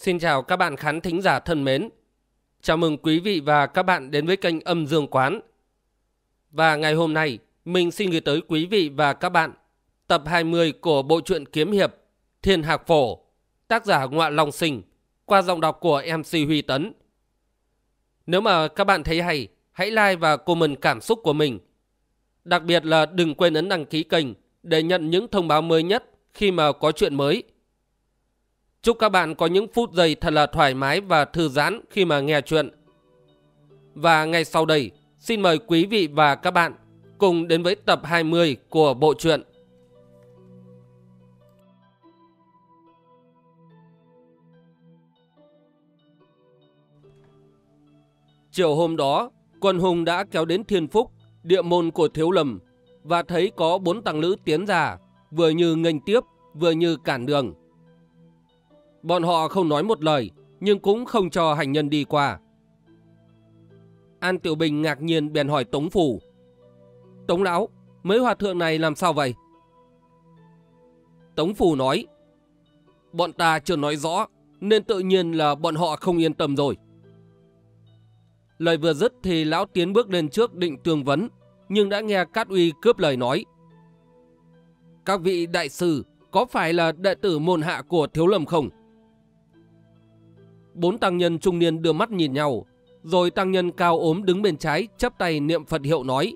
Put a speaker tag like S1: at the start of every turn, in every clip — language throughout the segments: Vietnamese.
S1: Xin chào các bạn khán thính giả thân mến. Chào mừng quý vị và các bạn đến với kênh Âm Dương Quán. Và ngày hôm nay, mình xin gửi tới quý vị và các bạn tập 20 của bộ truyện kiếm hiệp Thiên Hạc Phổ, tác giả Ngoạ Long Sinh, qua giọng đọc của MC Huy Tấn. Nếu mà các bạn thấy hay, hãy like và comment cảm xúc của mình. Đặc biệt là đừng quên ấn đăng ký kênh để nhận những thông báo mới nhất khi mà có chuyện mới. Chúc các bạn có những phút giây thật là thoải mái và thư giãn khi mà nghe chuyện. Và ngay sau đây, xin mời quý vị và các bạn cùng đến với tập 20 của bộ truyện. Chiều hôm đó, quân hùng đã kéo đến thiên phúc, địa môn của thiếu lầm, và thấy có bốn tăng lữ tiến ra, vừa như nghênh tiếp, vừa như cản đường. Bọn họ không nói một lời, nhưng cũng không cho hành nhân đi qua. An Tiểu Bình ngạc nhiên bèn hỏi Tống Phủ. Tống Lão, mấy hòa thượng này làm sao vậy? Tống Phủ nói, bọn ta chưa nói rõ, nên tự nhiên là bọn họ không yên tâm rồi. Lời vừa dứt thì Lão tiến bước lên trước định tương vấn, nhưng đã nghe Cát Uy cướp lời nói. Các vị đại sư có phải là đệ tử môn hạ của Thiếu Lâm không? bốn tăng nhân trung niên đưa mắt nhìn nhau, rồi tăng nhân cao ốm đứng bên trái chắp tay niệm Phật hiệu nói.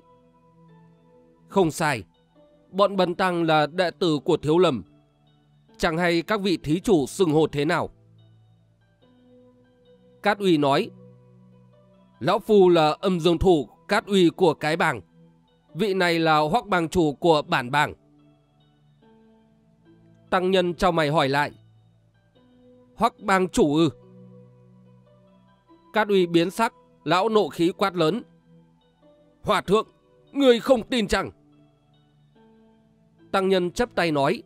S1: Không sai, bọn bần tăng là đệ tử của Thiếu lầm, Chẳng hay các vị thí chủ xưng hồ thế nào. Cát Uy nói, Lão Phu là âm dương thủ Cát Uy của cái bảng. Vị này là hoắc bàng chủ của bản bảng. Tăng nhân cho mày hỏi lại. Hoắc bang chủ ư? Cát uy biến sắc, lão nộ khí quát lớn. Hòa thượng, người không tin chẳng? Tăng nhân chấp tay nói.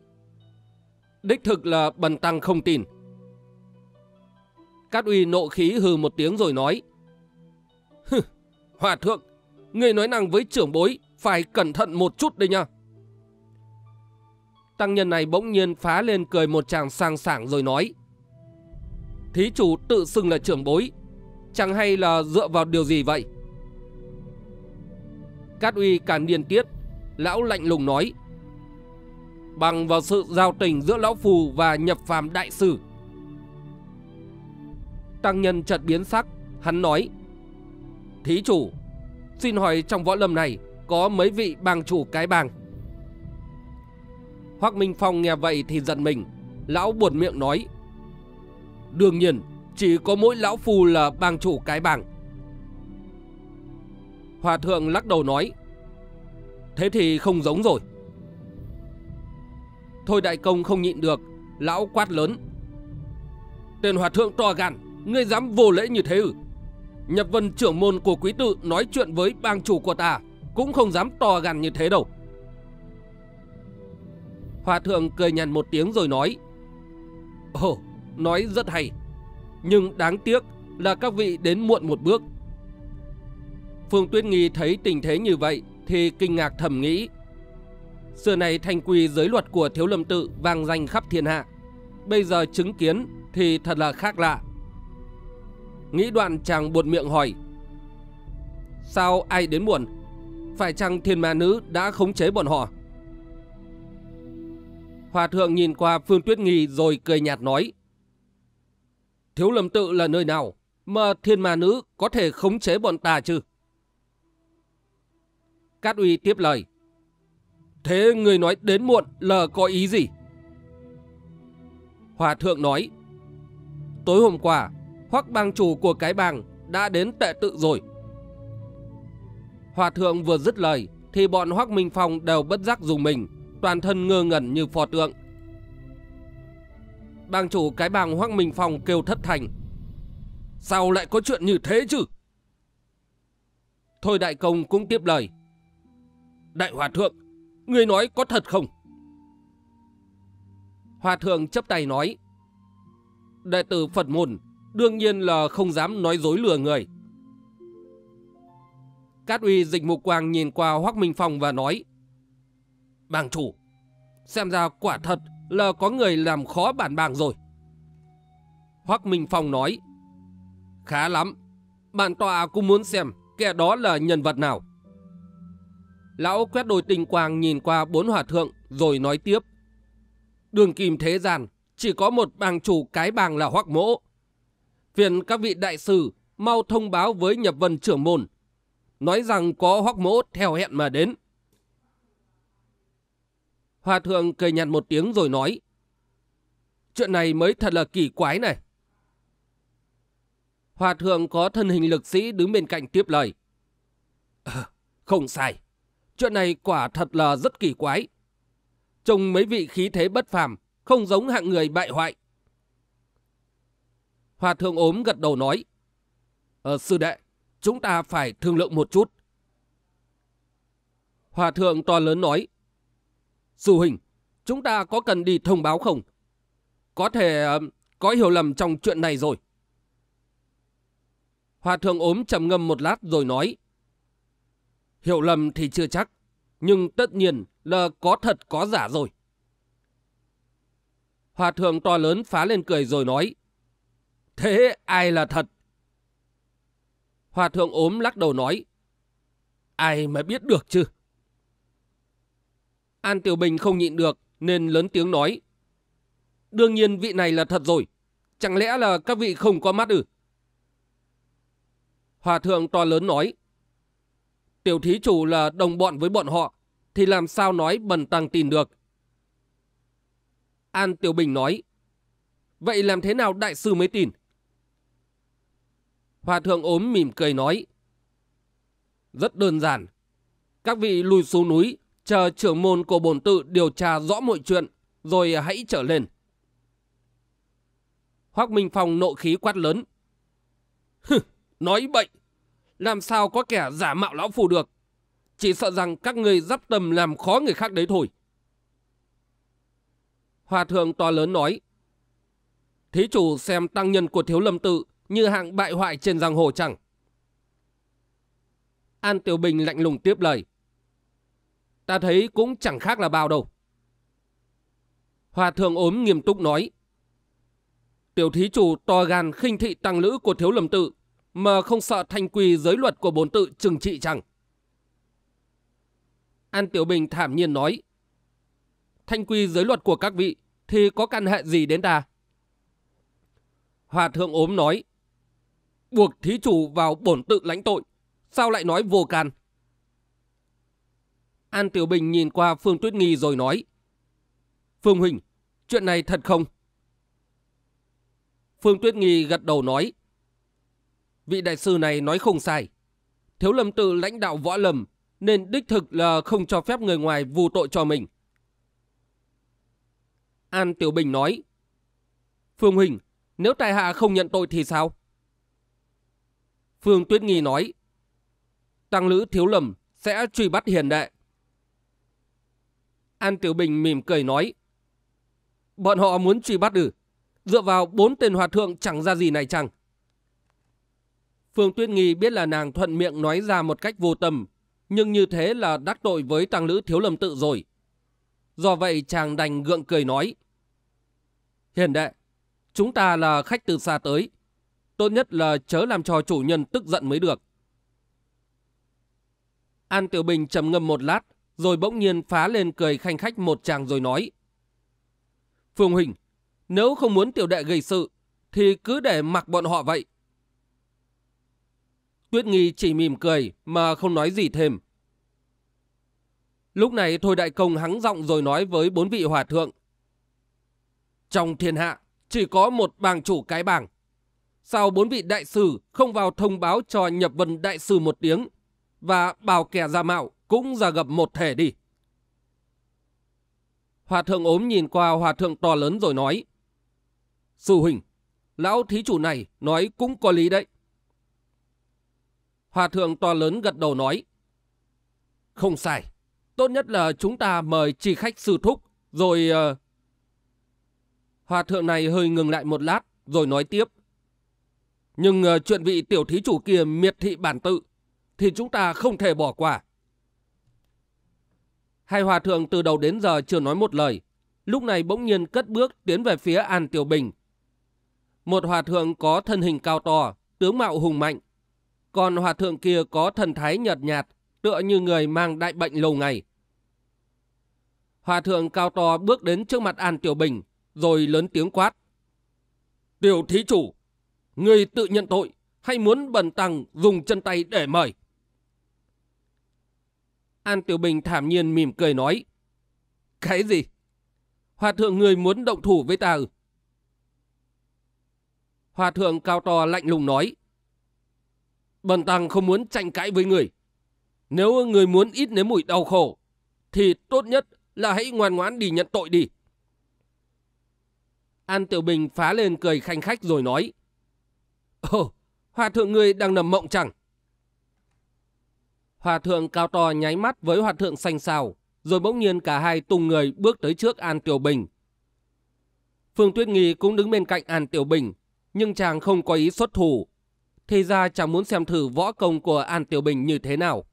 S1: Đích thực là bần tăng không tin. Cát uy nộ khí hừ một tiếng rồi nói. Hừ, hòa thượng, người nói năng với trưởng bối phải cẩn thận một chút đây nha. Tăng nhân này bỗng nhiên phá lên cười một chàng sang sảng rồi nói. Thí chủ tự xưng là trưởng bối, chẳng hay là dựa vào điều gì vậy? Cát uy càng điên tiết, lão lạnh lùng nói. Bằng vào sự giao tình giữa lão phù và nhập phàm đại sử. Tăng nhân chợt biến sắc, hắn nói. Thí chủ, xin hỏi trong võ lâm này có mấy vị bang chủ cái bang? Hoác Minh Phong nghe vậy thì giận mình, lão buồn miệng nói. Đương nhiên, chỉ có mỗi lão phù là bang chủ cái bảng. Hòa thượng lắc đầu nói. Thế thì không giống rồi. Thôi đại công không nhịn được, lão quát lớn. Tên hòa thượng to gan, ngươi dám vô lễ như thế ư? Nhập vân trưởng môn của quý tự nói chuyện với bang chủ của ta, cũng không dám to gan như thế đâu. Hòa thượng cười nhằn một tiếng rồi nói. Ồ, nói rất hay nhưng đáng tiếc là các vị đến muộn một bước. Phương Tuyết Nghi thấy tình thế như vậy thì kinh ngạc thầm nghĩ. Xưa này thành quy giới luật của Thiếu Lâm Tự vang danh khắp thiên hạ. Bây giờ chứng kiến thì thật là khác lạ. Nghĩ đoạn chàng buột miệng hỏi. Sao ai đến muộn? Phải chăng thiên ma nữ đã khống chế bọn họ? Hòa thượng nhìn qua Phương Tuyết Nghi rồi cười nhạt nói. Thiếu lâm tự là nơi nào mà thiên ma nữ có thể khống chế bọn ta chứ? Cát uy tiếp lời. Thế người nói đến muộn là có ý gì? Hòa thượng nói. Tối hôm qua, hoắc bang chủ của cái bang đã đến tệ tự rồi. Hòa thượng vừa dứt lời thì bọn hoắc Minh Phong đều bất giác dùng mình, toàn thân ngơ ngẩn như phò tượng bang chủ cái bang Hoác Minh Phong kêu thất thành. Sao lại có chuyện như thế chứ? Thôi đại công cũng tiếp lời. Đại hòa thượng, người nói có thật không? Hòa thượng chấp tay nói. Đệ tử Phật môn đương nhiên là không dám nói dối lừa người. Cát uy dịch mục quang nhìn qua Hoác Minh Phong và nói. Bàng chủ, xem ra quả thật là có người làm khó bản bàng rồi. Hoắc Minh Phong nói, khá lắm, bạn tọa cũng muốn xem kẻ đó là nhân vật nào. Lão quét đôi tình quang nhìn qua bốn hòa thượng rồi nói tiếp. Đường kim thế gian chỉ có một bàng chủ cái bàng là Hoắc mỗ. Phiền các vị đại sư mau thông báo với nhập vân trưởng môn. Nói rằng có Hoắc mỗ theo hẹn mà đến. Hòa thượng cười nhạt một tiếng rồi nói. Chuyện này mới thật là kỳ quái này. Hòa thượng có thân hình lực sĩ đứng bên cạnh tiếp lời. Ờ, không sai. Chuyện này quả thật là rất kỳ quái. Trông mấy vị khí thế bất phàm, không giống hạng người bại hoại. Hòa thượng ốm gật đầu nói. Ờ, sư đệ, chúng ta phải thương lượng một chút. Hòa thượng to lớn nói. Sư Huynh, chúng ta có cần đi thông báo không? Có thể ờ, có hiểu lầm trong chuyện này rồi. Hòa thượng ốm trầm ngâm một lát rồi nói. Hiểu lầm thì chưa chắc, nhưng tất nhiên là có thật có giả rồi. Hòa thượng to lớn phá lên cười rồi nói. Thế ai là thật? Hòa thượng ốm lắc đầu nói. Ai mà biết được chứ? An Tiểu Bình không nhịn được nên lớn tiếng nói. Đương nhiên vị này là thật rồi. Chẳng lẽ là các vị không có mắt ư? Hòa thượng to lớn nói. Tiểu thí chủ là đồng bọn với bọn họ thì làm sao nói bần tăng tin được. An Tiểu Bình nói. Vậy làm thế nào đại sư mới tin? Hòa thượng ốm mỉm cười nói. Rất đơn giản. Các vị lùi xuống núi Chờ trưởng môn của bổn tự điều tra rõ mọi chuyện, rồi hãy trở lên. Hoác Minh Phong nộ khí quát lớn. Hừ, nói bậy, làm sao có kẻ giả mạo lão phù được. Chỉ sợ rằng các người dắp tầm làm khó người khác đấy thôi. Hòa thượng to lớn nói. Thí chủ xem tăng nhân của thiếu lâm tự như hạng bại hoại trên giang hồ chẳng. An Tiểu Bình lạnh lùng tiếp lời. Ta thấy cũng chẳng khác là bao đâu. Hòa thượng ốm nghiêm túc nói. Tiểu thí chủ to gan khinh thị tăng lữ của thiếu lầm tự mà không sợ thanh quy giới luật của bốn tự trừng trị chẳng. An Tiểu Bình thảm nhiên nói. Thanh quy giới luật của các vị thì có căn hệ gì đến ta? Hòa thượng ốm nói. Buộc thí chủ vào bổn tự lãnh tội. Sao lại nói vô can An Tiểu Bình nhìn qua Phương Tuyết Nghi rồi nói. Phương Huỳnh, chuyện này thật không? Phương Tuyết Nghi gật đầu nói. Vị đại sư này nói không sai. Thiếu lâm tự lãnh đạo võ lầm nên đích thực là không cho phép người ngoài vu tội cho mình. An Tiểu Bình nói. Phương Huỳnh, nếu tài hạ không nhận tội thì sao? Phương Tuyết Nghi nói. Tăng lữ thiếu lầm sẽ truy bắt hiền đệ. An Tiểu Bình mỉm cười nói. Bọn họ muốn truy bắt ư? Dựa vào bốn tên hòa thượng chẳng ra gì này chăng? Phương Tuyết Nghi biết là nàng thuận miệng nói ra một cách vô tâm, nhưng như thế là đắc tội với tăng lữ thiếu lầm tự rồi. Do vậy chàng đành gượng cười nói. Hiền đệ, chúng ta là khách từ xa tới. Tốt nhất là chớ làm cho chủ nhân tức giận mới được. An Tiểu Bình trầm ngâm một lát, rồi bỗng nhiên phá lên cười khanh khách một chàng rồi nói. Phương Huỳnh, nếu không muốn tiểu đệ gây sự, thì cứ để mặc bọn họ vậy. Tuyết Nghi chỉ mỉm cười mà không nói gì thêm. Lúc này Thôi Đại Công hắng giọng rồi nói với bốn vị hòa thượng. Trong thiên hạ chỉ có một bàng chủ cái bảng. Sao bốn vị đại sư không vào thông báo cho nhập vân đại sư một tiếng và bảo kẻ ra mạo cũng ra gặp một thể đi. Hòa thượng ốm nhìn qua hòa thượng to lớn rồi nói. Sư huynh, lão thí chủ này nói cũng có lý đấy. Hòa thượng to lớn gật đầu nói. Không sai, tốt nhất là chúng ta mời chi khách sư thúc, rồi... Uh... Hòa thượng này hơi ngừng lại một lát, rồi nói tiếp. Nhưng uh, chuyện vị tiểu thí chủ kia miệt thị bản tự, thì chúng ta không thể bỏ qua. Hai hòa thượng từ đầu đến giờ chưa nói một lời. Lúc này bỗng nhiên cất bước tiến về phía An Tiểu Bình. Một hòa thượng có thân hình cao to, tướng mạo hùng mạnh. Còn hòa thượng kia có thần thái nhợt nhạt, tựa như người mang đại bệnh lâu ngày. Hòa thượng cao to bước đến trước mặt An Tiểu Bình, rồi lớn tiếng quát. Tiểu thí chủ, người tự nhận tội, hay muốn bần tăng dùng chân tay để mời? An Tiểu Bình thảm nhiên mỉm cười nói. Cái gì? Hòa thượng người muốn động thủ với ta Hòa thượng cao to lạnh lùng nói. Bần tăng không muốn tranh cãi với người. Nếu người muốn ít nếm mùi đau khổ, thì tốt nhất là hãy ngoan ngoãn đi nhận tội đi. An Tiểu Bình phá lên cười khanh khách rồi nói. Ồ, hòa thượng người đang nằm mộng chẳng? Hòa thượng cao to nháy mắt với hòa thượng xanh xào, rồi bỗng nhiên cả hai tung người bước tới trước An Tiểu Bình. Phương Tuyết Nghi cũng đứng bên cạnh An Tiểu Bình, nhưng chàng không có ý xuất thủ. Thì ra chàng muốn xem thử võ công của An Tiểu Bình như thế nào.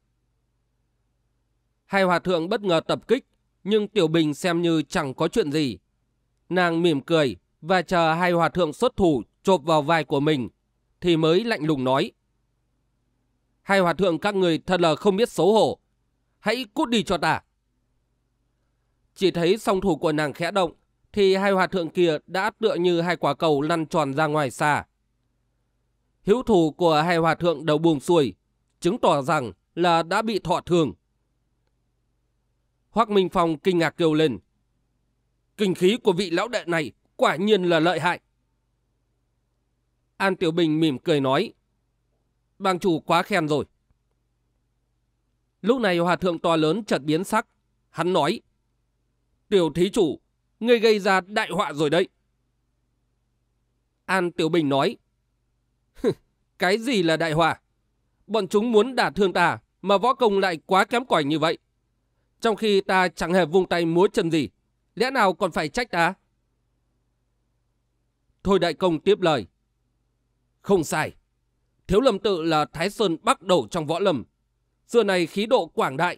S1: Hai hòa thượng bất ngờ tập kích, nhưng Tiểu Bình xem như chẳng có chuyện gì. Nàng mỉm cười và chờ hai hòa thượng xuất thủ chộp vào vai của mình, thì mới lạnh lùng nói. Hai hòa thượng các người thật là không biết xấu hổ. Hãy cút đi cho ta. Chỉ thấy song thủ của nàng khẽ động, thì hai hòa thượng kia đã tựa như hai quả cầu lăn tròn ra ngoài xa. Hiếu thủ của hai hòa thượng đầu buông xuôi, chứng tỏ rằng là đã bị thọ thường. Hoác Minh Phong kinh ngạc kêu lên. Kinh khí của vị lão đệ này quả nhiên là lợi hại. An Tiểu Bình mỉm cười nói bàng chủ quá khen rồi. Lúc này hòa thượng to lớn chợt biến sắc. Hắn nói, tiểu thí chủ, ngươi gây ra đại họa rồi đấy. An Tiểu Bình nói, cái gì là đại họa? Bọn chúng muốn đả thương ta mà võ công lại quá kém cỏi như vậy. Trong khi ta chẳng hề vung tay múa chân gì, lẽ nào còn phải trách ta? Thôi đại công tiếp lời. Không sai, Thiếu lâm tự là Thái Sơn bắt đầu trong võ lâm. Xưa này khí độ quảng đại.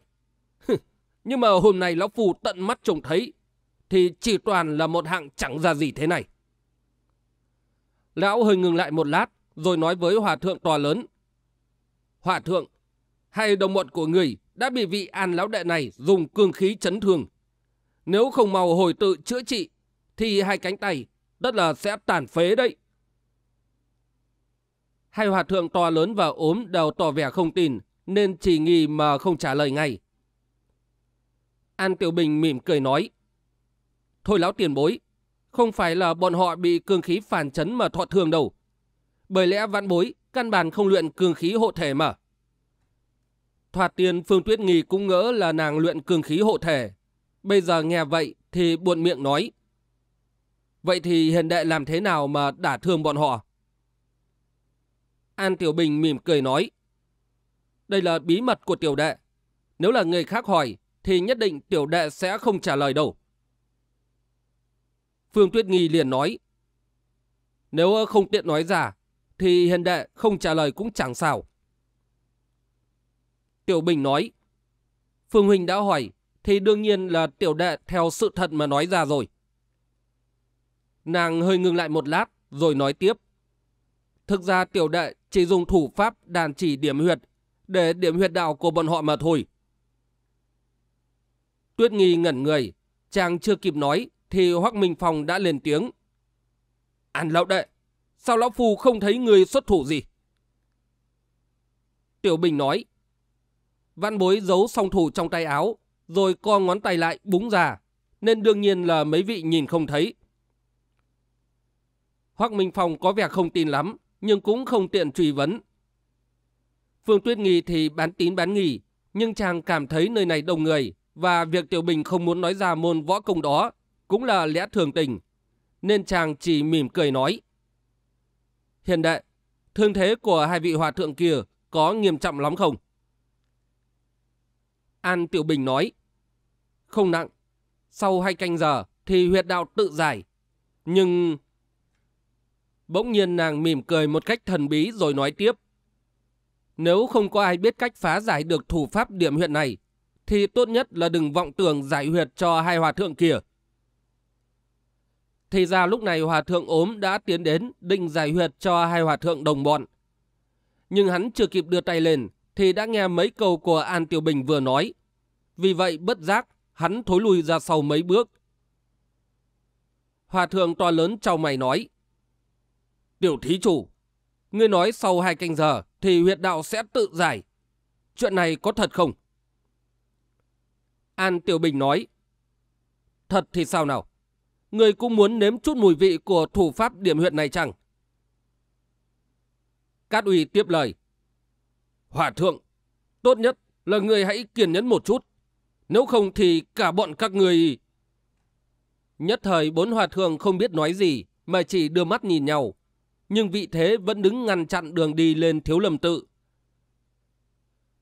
S1: Nhưng mà hôm nay Lão Phu tận mắt trông thấy thì chỉ toàn là một hạng chẳng ra gì thế này. Lão hơi ngừng lại một lát rồi nói với Hòa Thượng to lớn. Hòa Thượng, hai đồng bọn của người đã bị vị an lão đệ này dùng cương khí chấn thương. Nếu không mau hồi tự chữa trị thì hai cánh tay tất là sẽ tàn phế đấy. Hai hòa thượng to lớn và ốm đều tỏ vẻ không tin, nên chỉ nghi mà không trả lời ngay. An Tiểu Bình mỉm cười nói. Thôi lão tiền bối, không phải là bọn họ bị cương khí phản chấn mà thọ thường đâu. Bởi lẽ vạn bối, căn bản không luyện cương khí hộ thể mà. Thoạt tiên Phương Tuyết Nghi cũng ngỡ là nàng luyện cương khí hộ thể. Bây giờ nghe vậy thì buồn miệng nói. Vậy thì hiền đệ làm thế nào mà đả thương bọn họ? An Tiểu Bình mỉm cười nói. Đây là bí mật của tiểu đệ. Nếu là người khác hỏi thì nhất định tiểu đệ sẽ không trả lời đâu. Phương Tuyết Nghi liền nói. Nếu không tiện nói ra thì hiền đệ không trả lời cũng chẳng sao. Tiểu Bình nói. Phương Huynh đã hỏi thì đương nhiên là tiểu đệ theo sự thật mà nói ra rồi. Nàng hơi ngừng lại một lát rồi nói tiếp. Thực ra tiểu đệ chỉ dùng thủ pháp đàn chỉ điểm huyệt để điểm huyệt đạo của bọn họ mà thôi. Tuyết nghi ngẩn người, chàng chưa kịp nói thì Hoắc Minh Phong đã lên tiếng. An lão đệ, sao lão phu không thấy người xuất thủ gì? Tiểu Bình nói, văn bối giấu song thủ trong tay áo, rồi co ngón tay lại búng ra, nên đương nhiên là mấy vị nhìn không thấy. Hoắc Minh Phong có vẻ không tin lắm, nhưng cũng không tiện truy vấn. Phương Tuyết Nghi thì bán tín bán nghỉ, nhưng chàng cảm thấy nơi này đông người và việc Tiểu Bình không muốn nói ra môn võ công đó cũng là lẽ thường tình, nên chàng chỉ mỉm cười nói. Hiện đại, thương thế của hai vị hòa thượng kia có nghiêm trọng lắm không? An Tiểu Bình nói, không nặng, sau hai canh giờ thì huyệt đạo tự giải, nhưng Bỗng nhiên nàng mỉm cười một cách thần bí rồi nói tiếp. Nếu không có ai biết cách phá giải được thủ pháp điểm huyệt này, thì tốt nhất là đừng vọng tưởng giải huyệt cho hai hòa thượng kia. Thì ra lúc này hòa thượng ốm đã tiến đến định giải huyệt cho hai hòa thượng đồng bọn. Nhưng hắn chưa kịp đưa tay lên thì đã nghe mấy câu của An Tiểu Bình vừa nói. Vì vậy bất giác, hắn thối lui ra sau mấy bước. Hòa thượng to lớn trao mày nói. Tiểu thí chủ, ngươi nói sau hai canh giờ thì huyệt đạo sẽ tự giải. Chuyện này có thật không? An Tiểu Bình nói, thật thì sao nào? Ngươi cũng muốn nếm chút mùi vị của thủ pháp điểm huyệt này chẳng? Cát ủy tiếp lời. Hòa thượng, tốt nhất là người hãy kiên nhẫn một chút. Nếu không thì cả bọn các người... Nhất thời bốn hòa thượng không biết nói gì, mà chỉ đưa mắt nhìn nhau nhưng vị thế vẫn đứng ngăn chặn đường đi lên thiếu lâm tự.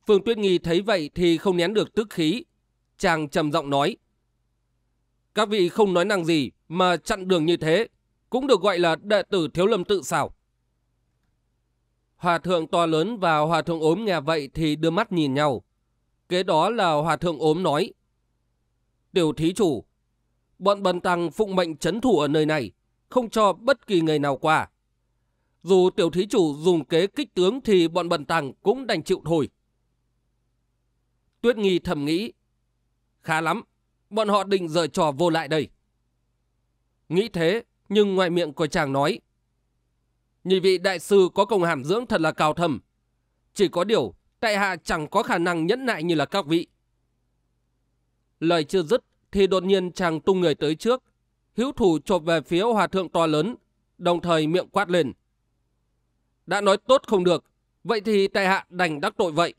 S1: Phương Tuyết Nghi thấy vậy thì không nén được tức khí. Chàng trầm giọng nói. Các vị không nói năng gì mà chặn đường như thế, cũng được gọi là đệ tử thiếu lâm tự xảo. Hòa thượng to lớn và hòa thượng ốm nghe vậy thì đưa mắt nhìn nhau. Kế đó là hòa thượng ốm nói. Tiểu thí chủ, bọn bần tăng phụng mệnh chấn thủ ở nơi này, không cho bất kỳ người nào qua. Dù tiểu thí chủ dùng kế kích tướng thì bọn bần tăng cũng đành chịu thôi. Tuyết nghi thầm nghĩ. Khá lắm, bọn họ định giở trò vô lại đây. Nghĩ thế, nhưng ngoài miệng của chàng nói. Nhị vị đại sư có công hàm dưỡng thật là cao thầm. Chỉ có điều, tại hạ chẳng có khả năng nhẫn nại như là các vị. Lời chưa dứt thì đột nhiên chàng tung người tới trước, hữu thủ chộp về phía hòa thượng to lớn, đồng thời miệng quát lên đã nói tốt không được, vậy thì tại hạ đành đắc tội vậy.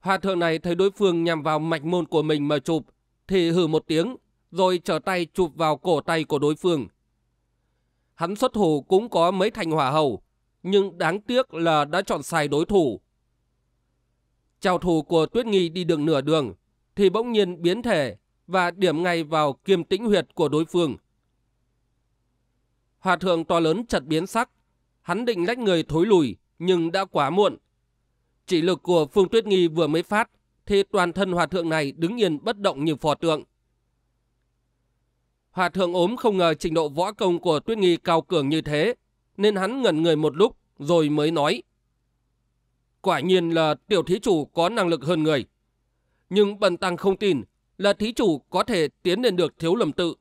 S1: Hòa thượng này thấy đối phương nhằm vào mạch môn của mình mà chụp, thì hừ một tiếng, rồi trở tay chụp vào cổ tay của đối phương. Hắn xuất thủ cũng có mấy thành hỏa hầu, nhưng đáng tiếc là đã chọn sai đối thủ. Chào thủ của Tuyết Nghi đi đường nửa đường, thì bỗng nhiên biến thể và điểm ngay vào kiềm tĩnh huyệt của đối phương. Hòa thượng to lớn chật biến sắc, Hắn định lách người thối lùi, nhưng đã quá muộn. Chỉ lực của Phương Tuyết Nghi vừa mới phát, thì toàn thân hòa thượng này đứng yên bất động như phò tượng. Hòa thượng ốm không ngờ trình độ võ công của Tuyết Nghi cao cường như thế, nên hắn ngẩn người một lúc rồi mới nói. Quả nhiên là tiểu thí chủ có năng lực hơn người. Nhưng bần tăng không tin là thí chủ có thể tiến lên được thiếu lầm tự.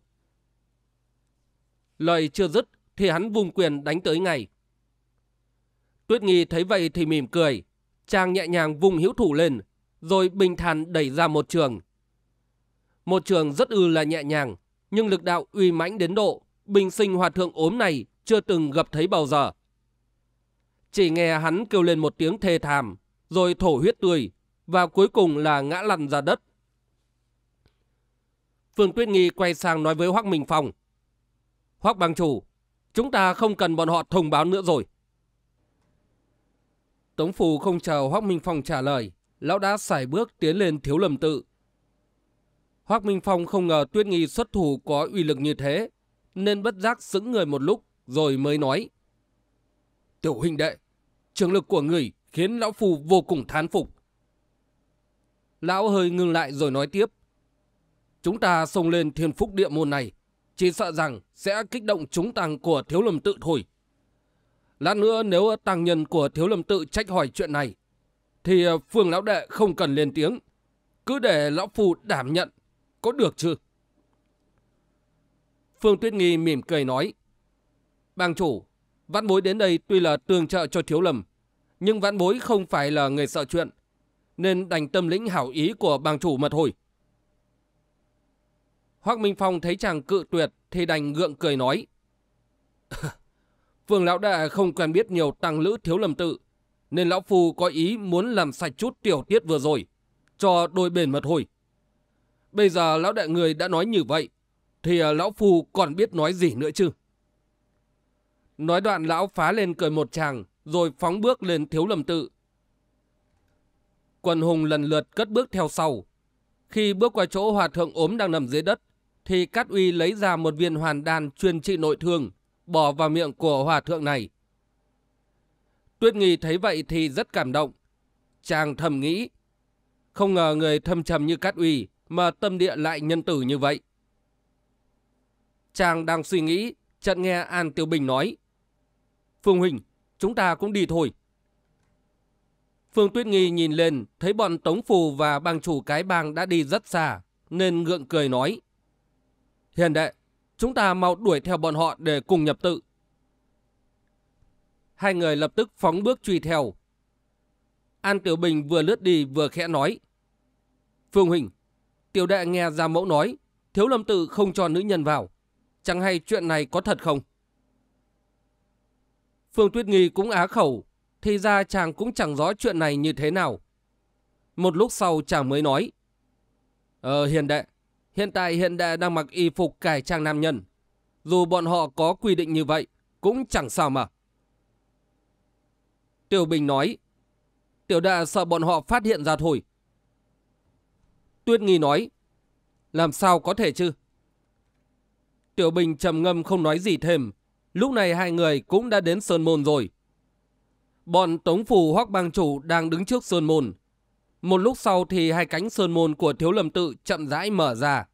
S1: Lời chưa dứt thì hắn vùng quyền đánh tới ngay. Tuyết Nghi thấy vậy thì mỉm cười. Chàng nhẹ nhàng vùng hữu thủ lên, rồi bình thản đẩy ra một trường. Một trường rất ư là nhẹ nhàng, nhưng lực đạo uy mãnh đến độ, bình sinh hòa thượng ốm này chưa từng gặp thấy bao giờ. Chỉ nghe hắn kêu lên một tiếng thê thảm, rồi thổ huyết tươi, và cuối cùng là ngã lăn ra đất. Phương Tuyết Nghi quay sang nói với Hoác Minh Phong. Hoác Bang Chủ, chúng ta không cần bọn họ thông báo nữa rồi. Tống Phù không chào Hoác Minh Phong trả lời, lão đã xài bước tiến lên thiếu lầm tự. Hoác Minh Phong không ngờ Tuyết Nghi xuất thủ có uy lực như thế, nên bất giác sững người một lúc rồi mới nói. Tiểu huynh đệ, trường lực của người khiến lão phù vô cùng thán phục. Lão hơi ngừng lại rồi nói tiếp. Chúng ta xông lên thiên phúc địa môn này, chỉ sợ rằng sẽ kích động chúng tăng của thiếu lầm tự thôi. Lát nữa nếu tăng nhân của Thiếu Lâm Tự trách hỏi chuyện này, thì ờ, Phương Lão Đệ không cần lên tiếng. Cứ để Lão phù đảm nhận, có được chứ? Phương Tuyết Nghi mỉm cười nói. Bang chủ, vãn bối đến đây tuy là tương trợ cho Thiếu Lâm, nhưng vãn bối không phải là người sợ chuyện, nên đành tâm lĩnh hảo ý của bang chủ mật hồi. Hoác Minh Phong thấy chàng cự tuyệt thì đành gượng cười nói. Phương lão đại không quen biết nhiều tăng lữ thiếu lầm tự, nên lão phu có ý muốn làm sạch chút tiểu tiết vừa rồi, cho đôi bền mật hồi. Bây giờ lão đại người đã nói như vậy, thì à, lão phu còn biết nói gì nữa chứ? Nói đoạn lão phá lên cười một chàng, rồi phóng bước lên thiếu lầm tự. Quần hùng lần lượt cất bước theo sau. Khi bước qua chỗ hòa thượng ốm đang nằm dưới đất, thì Cát Uy lấy ra một viên hoàn đan chuyên trị nội thương, bỏ vào miệng của hòa thượng này. Tuyết Nghi thấy vậy thì rất cảm động. Chàng thầm nghĩ, không ngờ người thâm trầm như Cát Uy mà tâm địa lại nhân tử như vậy. Chàng đang suy nghĩ, chợt nghe An Tiêu Bình nói. Phương Huỳnh, chúng ta cũng đi thôi. Phương Tuyết Nghi nhìn lên, thấy bọn Tống Phù và bang chủ cái bang đã đi rất xa, nên ngượng cười nói. Hiền đệ, Chúng ta mau đuổi theo bọn họ để cùng nhập tự. Hai người lập tức phóng bước truy theo. An Tiểu Bình vừa lướt đi vừa khẽ nói. Phương Huỳnh, Tiểu đệ nghe ra mẫu nói, thiếu lâm tự không cho nữ nhân vào. Chẳng hay chuyện này có thật không? Phương Tuyết Nghi cũng á khẩu, thì ra chàng cũng chẳng rõ chuyện này như thế nào. Một lúc sau chàng mới nói. Ờ hiền đệ, Hiện tại hiện đại đang mặc y phục cải trang nam nhân. Dù bọn họ có quy định như vậy, cũng chẳng sao mà. Tiểu Bình nói, Tiểu Đạ sợ bọn họ phát hiện ra thôi. Tuyết Nghi nói, làm sao có thể chứ? Tiểu Bình trầm ngâm không nói gì thêm, lúc này hai người cũng đã đến Sơn Môn rồi. Bọn Tống Phù Hoác Bang Chủ đang đứng trước Sơn Môn, một lúc sau thì hai cánh sơn môn của thiếu lâm tự chậm rãi mở ra.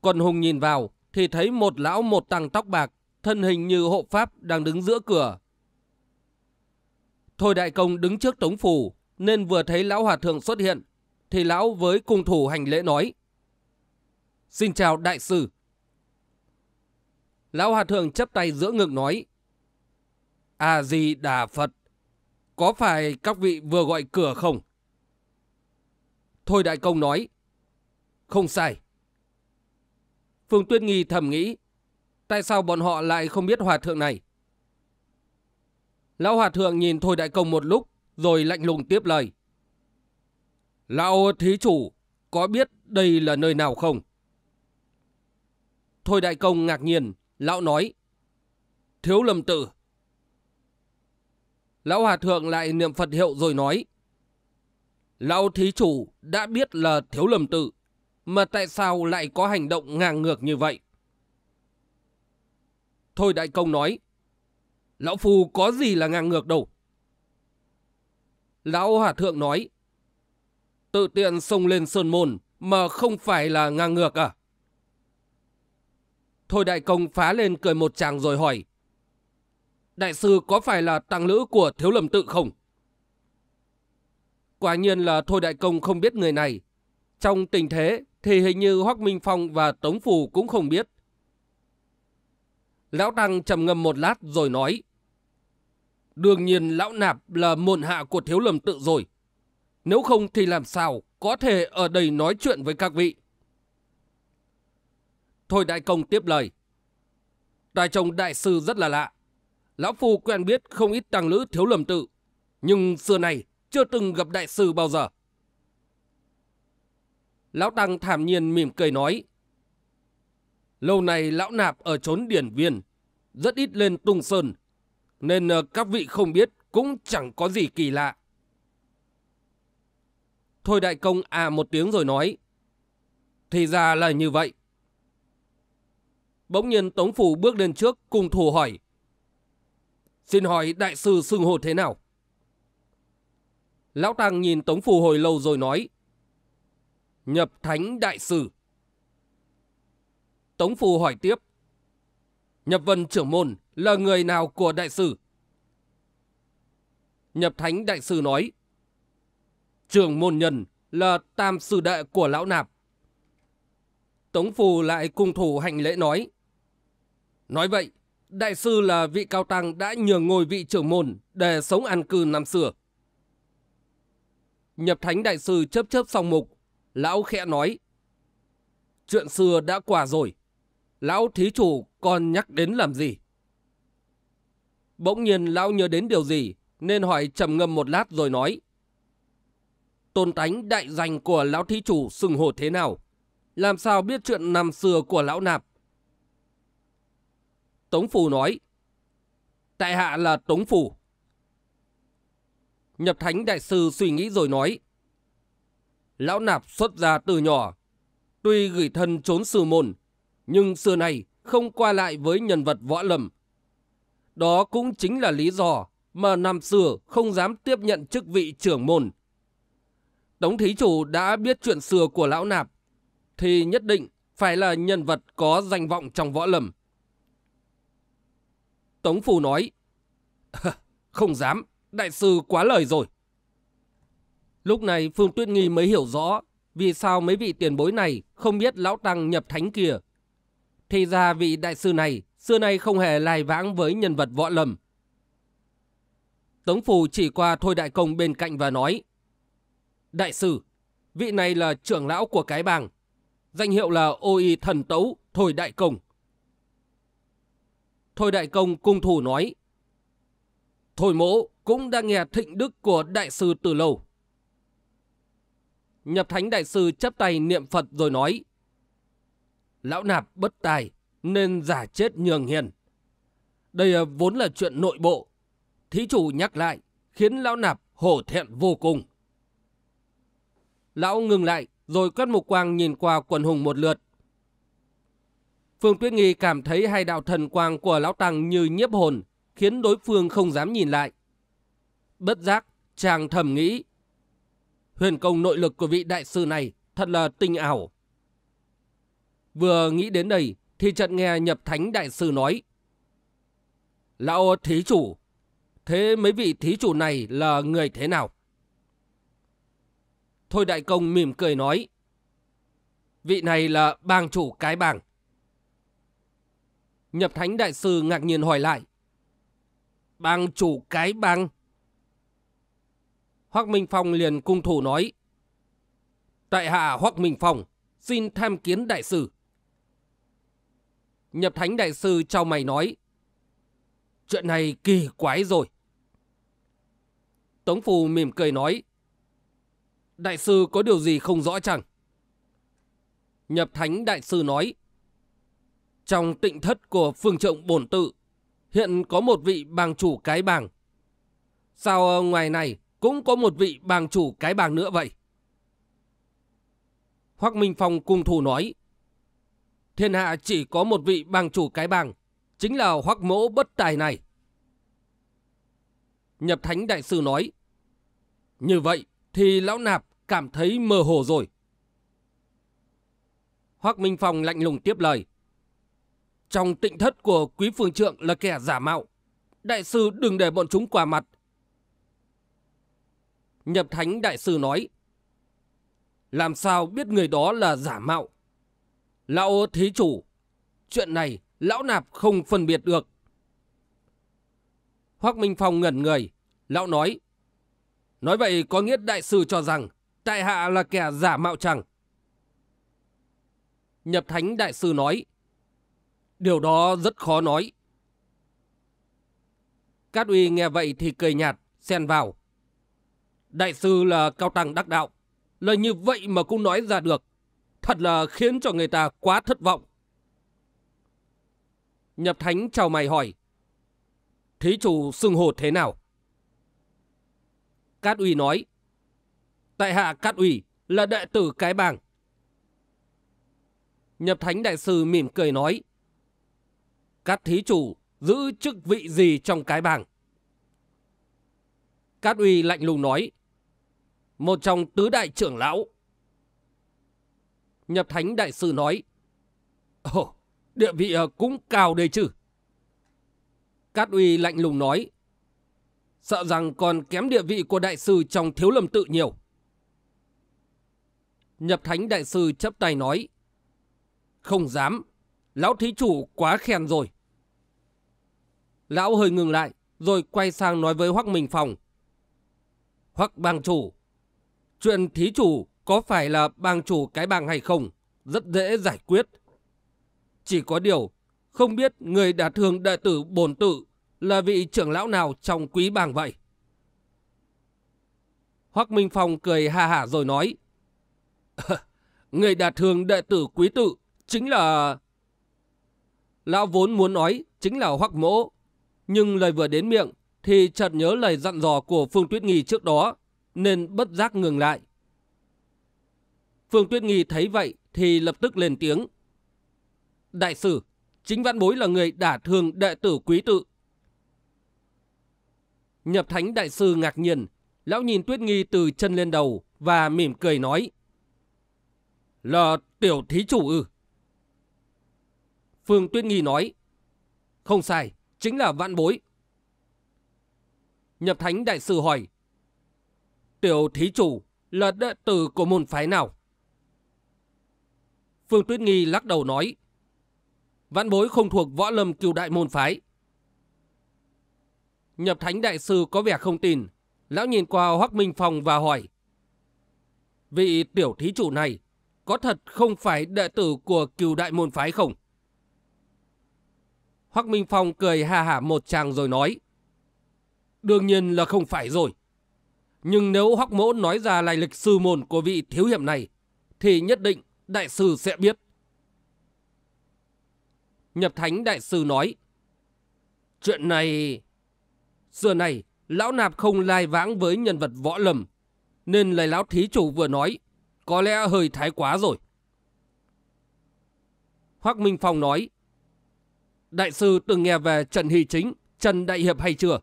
S1: Còn Hùng nhìn vào thì thấy một lão một tăng tóc bạc, thân hình như hộ pháp đang đứng giữa cửa. Thôi đại công đứng trước tống phủ nên vừa thấy lão hòa thượng xuất hiện thì lão với cung thủ hành lễ nói. Xin chào đại sư. Lão hòa thượng chấp tay giữa ngực nói. A-di-đà Phật, có phải các vị vừa gọi cửa không? Thôi Đại Công nói. Không sai. Phương Tuyết Nghi thầm nghĩ. Tại sao bọn họ lại không biết hòa thượng này? Lão hòa thượng nhìn Thôi Đại Công một lúc rồi lạnh lùng tiếp lời. Lão thí chủ có biết đây là nơi nào không? Thôi Đại Công ngạc nhiên, lão nói. Thiếu lầm tử. Lão Hòa Thượng lại niệm Phật hiệu rồi nói. Lão thí chủ đã biết là thiếu lầm tự, mà tại sao lại có hành động ngang ngược như vậy? Thôi đại công nói, Lão phù có gì là ngang ngược đâu. Lão Hòa Thượng nói, tự tiện xông lên sơn môn mà không phải là ngang ngược à? Thôi đại công phá lên cười một chàng rồi hỏi, Đại sư có phải là tăng lữ của thiếu lầm tự không? Quả nhiên là Thôi Đại Công không biết người này. Trong tình thế thì hình như Hoắc Minh Phong và Tống Phù cũng không biết. Lão Tăng trầm ngâm một lát rồi nói. Đương nhiên Lão Nạp là muộn hạ của Thiếu lầm Tự rồi. Nếu không thì làm sao có thể ở đây nói chuyện với các vị. Thôi Đại Công tiếp lời. Đại chồng đại sư rất là lạ. Lão Phu quen biết không ít tăng lữ Thiếu lầm Tự. Nhưng xưa này chưa từng gặp đại sư bao giờ. Lão Tăng thảm nhiên mỉm cười nói. Lâu này lão nạp ở trốn điển viên, rất ít lên tung sơn, nên ờ, các vị không biết cũng chẳng có gì kỳ lạ. Thôi đại công à một tiếng rồi nói. Thì ra là như vậy. Bỗng nhiên Tống Phủ bước lên trước cùng thù hỏi. Xin hỏi đại sư xưng hồ thế nào? Lão Tăng nhìn Tống Phù hồi lâu rồi nói. Nhập Thánh Đại Sử. Tống Phù hỏi tiếp. Nhập Vân Trưởng Môn là người nào của Đại Sử? Nhập Thánh Đại Sư nói. Trưởng Môn Nhân là Tam Sư Đệ của Lão Nạp. Tống Phù lại cung thủ hành lễ nói. Nói vậy, Đại Sư là vị cao tăng đã nhường ngôi vị trưởng môn để sống an cư năm xưa. Nhập Thánh Đại Sư chớp chớp song mục, lão khẽ nói. Chuyện xưa đã qua rồi, lão thí chủ còn nhắc đến làm gì? Bỗng nhiên lão nhớ đến điều gì, nên hỏi trầm ngâm một lát rồi nói. Tôn tánh đại danh của lão thí chủ sừng hồ thế nào? Làm sao biết chuyện năm xưa của lão nạp? Tống phủ nói. Tại hạ là Tống Phủ. Nhập Thánh Đại Sư suy nghĩ rồi nói. Lão Nạp xuất gia từ nhỏ, tuy gửi thân trốn sư môn, nhưng xưa nay không qua lại với nhân vật võ lầm. Đó cũng chính là lý do mà năm xưa không dám tiếp nhận chức vị trưởng môn. Tống Thí Chủ đã biết chuyện xưa của Lão Nạp, thì nhất định phải là nhân vật có danh vọng trong võ lầm. Tống Phù nói, không dám. Đại sư quá lời rồi. Lúc này Phương Tuyết Nghi mới hiểu rõ vì sao mấy vị tiền bối này không biết lão tăng nhập thánh kia. Thì ra vị đại sư này xưa nay không hề lai vãng với nhân vật võ lầm. Tống Phù chỉ qua Thôi Đại Công bên cạnh và nói Đại sư, vị này là trưởng lão của cái bàng. Danh hiệu là Ôi thần tấu Thôi Đại Công. Thôi Đại Công cung thủ nói Thôi mỗ, cũng đã nghe thịnh đức của đại sư từ lâu. Nhập Thánh Đại Sư chấp tay niệm Phật rồi nói. Lão nạp bất tài nên giả chết nhường hiền. Đây à, vốn là chuyện nội bộ. Thí chủ nhắc lại khiến lão nạp hổ thẹn vô cùng. Lão ngừng lại rồi quét mục quang nhìn qua quần hùng một lượt. Phương Tuyết Nghi cảm thấy hai đạo thần quang của lão Tăng như nhiếp hồn khiến đối phương không dám nhìn lại. Bất giác, chàng thầm nghĩ. Huyền công nội lực của vị đại sư này thật là tinh ảo. Vừa nghĩ đến đây, thì chợt nghe nhập thánh đại sư nói. Lão thí chủ, thế mấy vị thí chủ này là người thế nào? Thôi đại công mỉm cười nói. Vị này là bang chủ cái bảng. Nhập thánh đại sư ngạc nhiên hỏi lại. Bang chủ cái bang? Hoắc Minh Phong liền cung thủ nói. Tại hạ Hoắc Minh Phong, xin tham kiến đại sư. Nhập Thánh đại sư trao mày nói. Chuyện này kỳ quái rồi. Tống Phù mỉm cười nói. Đại sư có điều gì không rõ chẳng? Nhập Thánh đại sư nói. Trong tịnh thất của phương trượng bổn tự, hiện có một vị bàng chủ cái bàng. Sao ngoài này cũng có một vị bàng chủ cái bàng nữa vậy. Hoác Minh Phong cung thủ nói, thiên hạ chỉ có một vị bàng chủ cái bàng, chính là hoác mỗ bất tài này. Nhập Thánh Đại Sư nói, như vậy thì Lão Nạp cảm thấy mơ hồ rồi. Hoác Minh Phong lạnh lùng tiếp lời. Trong tịnh thất của quý phương trượng là kẻ giả mạo. Đại sư đừng để bọn chúng quả mặt Nhập Thánh Đại Sư nói, Làm sao biết người đó là giả mạo? Lão Thí Chủ, chuyện này lão nạp không phân biệt được. Hoác Minh Phong ngẩn người, lão nói, Nói vậy có nghĩa Đại Sư cho rằng, Tại Hạ là kẻ giả mạo chẳng? Nhập Thánh Đại Sư nói, Điều đó rất khó nói. Cát Uy nghe vậy thì cười nhạt, xen vào. Đại sư là cao tăng đắc đạo. Lời như vậy mà cũng nói ra được. Thật là khiến cho người ta quá thất vọng. Nhập Thánh chào mày hỏi. Thí chủ xưng hồ thế nào? Cát ủy nói. Tại hạ Cát ủy là đệ tử cái bàng. Nhập Thánh Đại sư mỉm cười nói. Cát thí chủ giữ chức vị gì trong cái bàng? Cát ủy lạnh lùng nói. Một trong tứ đại trưởng lão. Nhập Thánh Đại Sư nói. Ồ, oh, địa vị ờ, cũng cao đây chứ. Cát Uy lạnh lùng nói. Sợ rằng còn kém địa vị của Đại Sư trong thiếu lâm tự nhiều. Nhập Thánh Đại Sư chấp tay nói. Không dám, lão thí chủ quá khen rồi. Lão hơi ngừng lại, rồi quay sang nói với Hoắc Minh Phòng. Hoắc bang chủ, Chuyện thí chủ có phải là bang chủ cái bang hay không? Rất dễ giải quyết. Chỉ có điều, không biết người đã thương đệ tử bổn tự là vị trưởng lão nào trong quý bang vậy? Hoắc Minh Phong cười hà hả rồi nói. người đạt thường đệ tử quý tự chính là... Lão vốn muốn nói chính là Hoắc Mỗ. Nhưng lời vừa đến miệng thì chợt nhớ lời dặn dò của Phương Tuyết Nghi trước đó nên bất giác ngừng lại. Phương Tuyết Nghi thấy vậy thì lập tức lên tiếng. Đại sử, chính văn bối là người đả thương đệ tử quý tự. Nhập Thánh Đại sư ngạc nhiên, lão nhìn Tuyết Nghi từ chân lên đầu và mỉm cười nói. Là tiểu thí chủ ư? Phương Tuyết Nghi nói. Không sai, chính là vạn bối. Nhập Thánh Đại sư hỏi. Tiểu thí chủ là đệ tử của môn phái nào? Phương Tuyết Nghi lắc đầu nói. Vãn bối không thuộc võ lâm cựu đại môn phái. Nhập Thánh Đại Sư có vẻ không tin. Lão nhìn qua Hoác Minh Phong và hỏi. Vị tiểu thí chủ này có thật không phải đệ tử của cựu đại môn phái không? Hoác Minh Phong cười ha hả một tràng rồi nói. Đương nhiên là không phải rồi. Nhưng nếu Hoắc Mỗ nói ra lại lịch sư môn của vị thiếu hiệp này, thì nhất định đại sư sẽ biết. Nhập Thánh đại sư nói, Chuyện này... Xưa này, lão nạp không lai vãng với nhân vật võ lầm, nên lời lão thí chủ vừa nói, có lẽ hơi thái quá rồi. Hoác Minh Phong nói, Đại sư từng nghe về Trần Hy Chính, Trần Đại Hiệp hay chưa?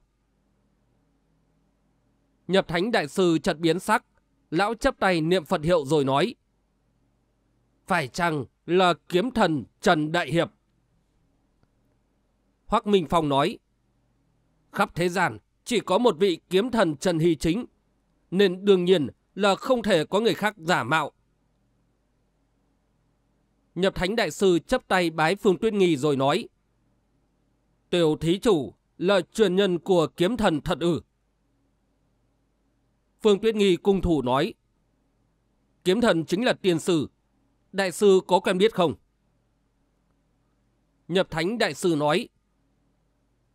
S1: Nhập Thánh Đại Sư chợt biến sắc, lão chấp tay niệm Phật hiệu rồi nói. Phải chăng là kiếm thần Trần Đại Hiệp? Hoắc Minh Phong nói. Khắp thế gian chỉ có một vị kiếm thần Trần Hy Chính, nên đương nhiên là không thể có người khác giả mạo. Nhập Thánh Đại Sư chấp tay bái Phương Tuyết Nghi rồi nói. Tiểu thí chủ là truyền nhân của kiếm thần thật ử. Phương Tuyết Nghi cung thủ nói. Kiếm thần chính là tiên sư. Đại sư có quen biết không? Nhập Thánh Đại sư nói.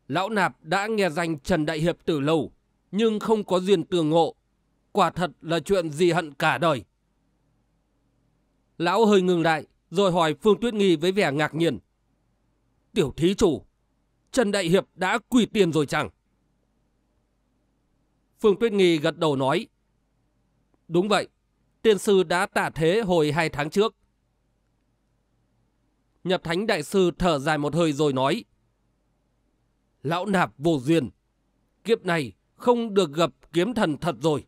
S1: Lão Nạp đã nghe danh Trần Đại Hiệp từ lâu, nhưng không có duyên tường ngộ. Quả thật là chuyện gì hận cả đời. Lão hơi ngừng lại, rồi hỏi Phương Tuyết Nghi với vẻ ngạc nhiên. Tiểu thí chủ, Trần Đại Hiệp đã quỳ tiền rồi chẳng? Phương Tuyết Nghi gật đầu nói. Đúng vậy, tiên sư đã tả thế hồi hai tháng trước. Nhập Thánh Đại Sư thở dài một hơi rồi nói. Lão nạp vô duyên, kiếp này không được gặp kiếm thần thật rồi.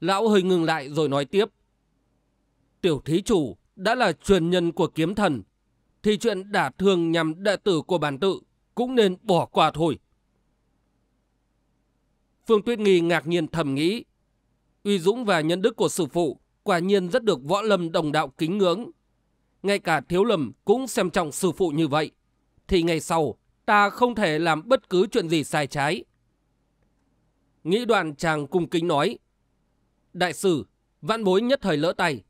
S1: Lão hơi ngừng lại rồi nói tiếp. Tiểu thí chủ đã là truyền nhân của kiếm thần, thì chuyện đả thương nhằm đệ tử của bản tự cũng nên bỏ qua thôi. Phương Tuyết Nghi ngạc nhiên thầm nghĩ. Uy dũng và nhân đức của sư phụ quả nhiên rất được võ lâm đồng đạo kính ngưỡng. Ngay cả thiếu lầm cũng xem trọng sư phụ như vậy. Thì ngày sau, ta không thể làm bất cứ chuyện gì sai trái. Nghĩ đoạn chàng cung kính nói. Đại sư, vãn bối nhất thời lỡ tay.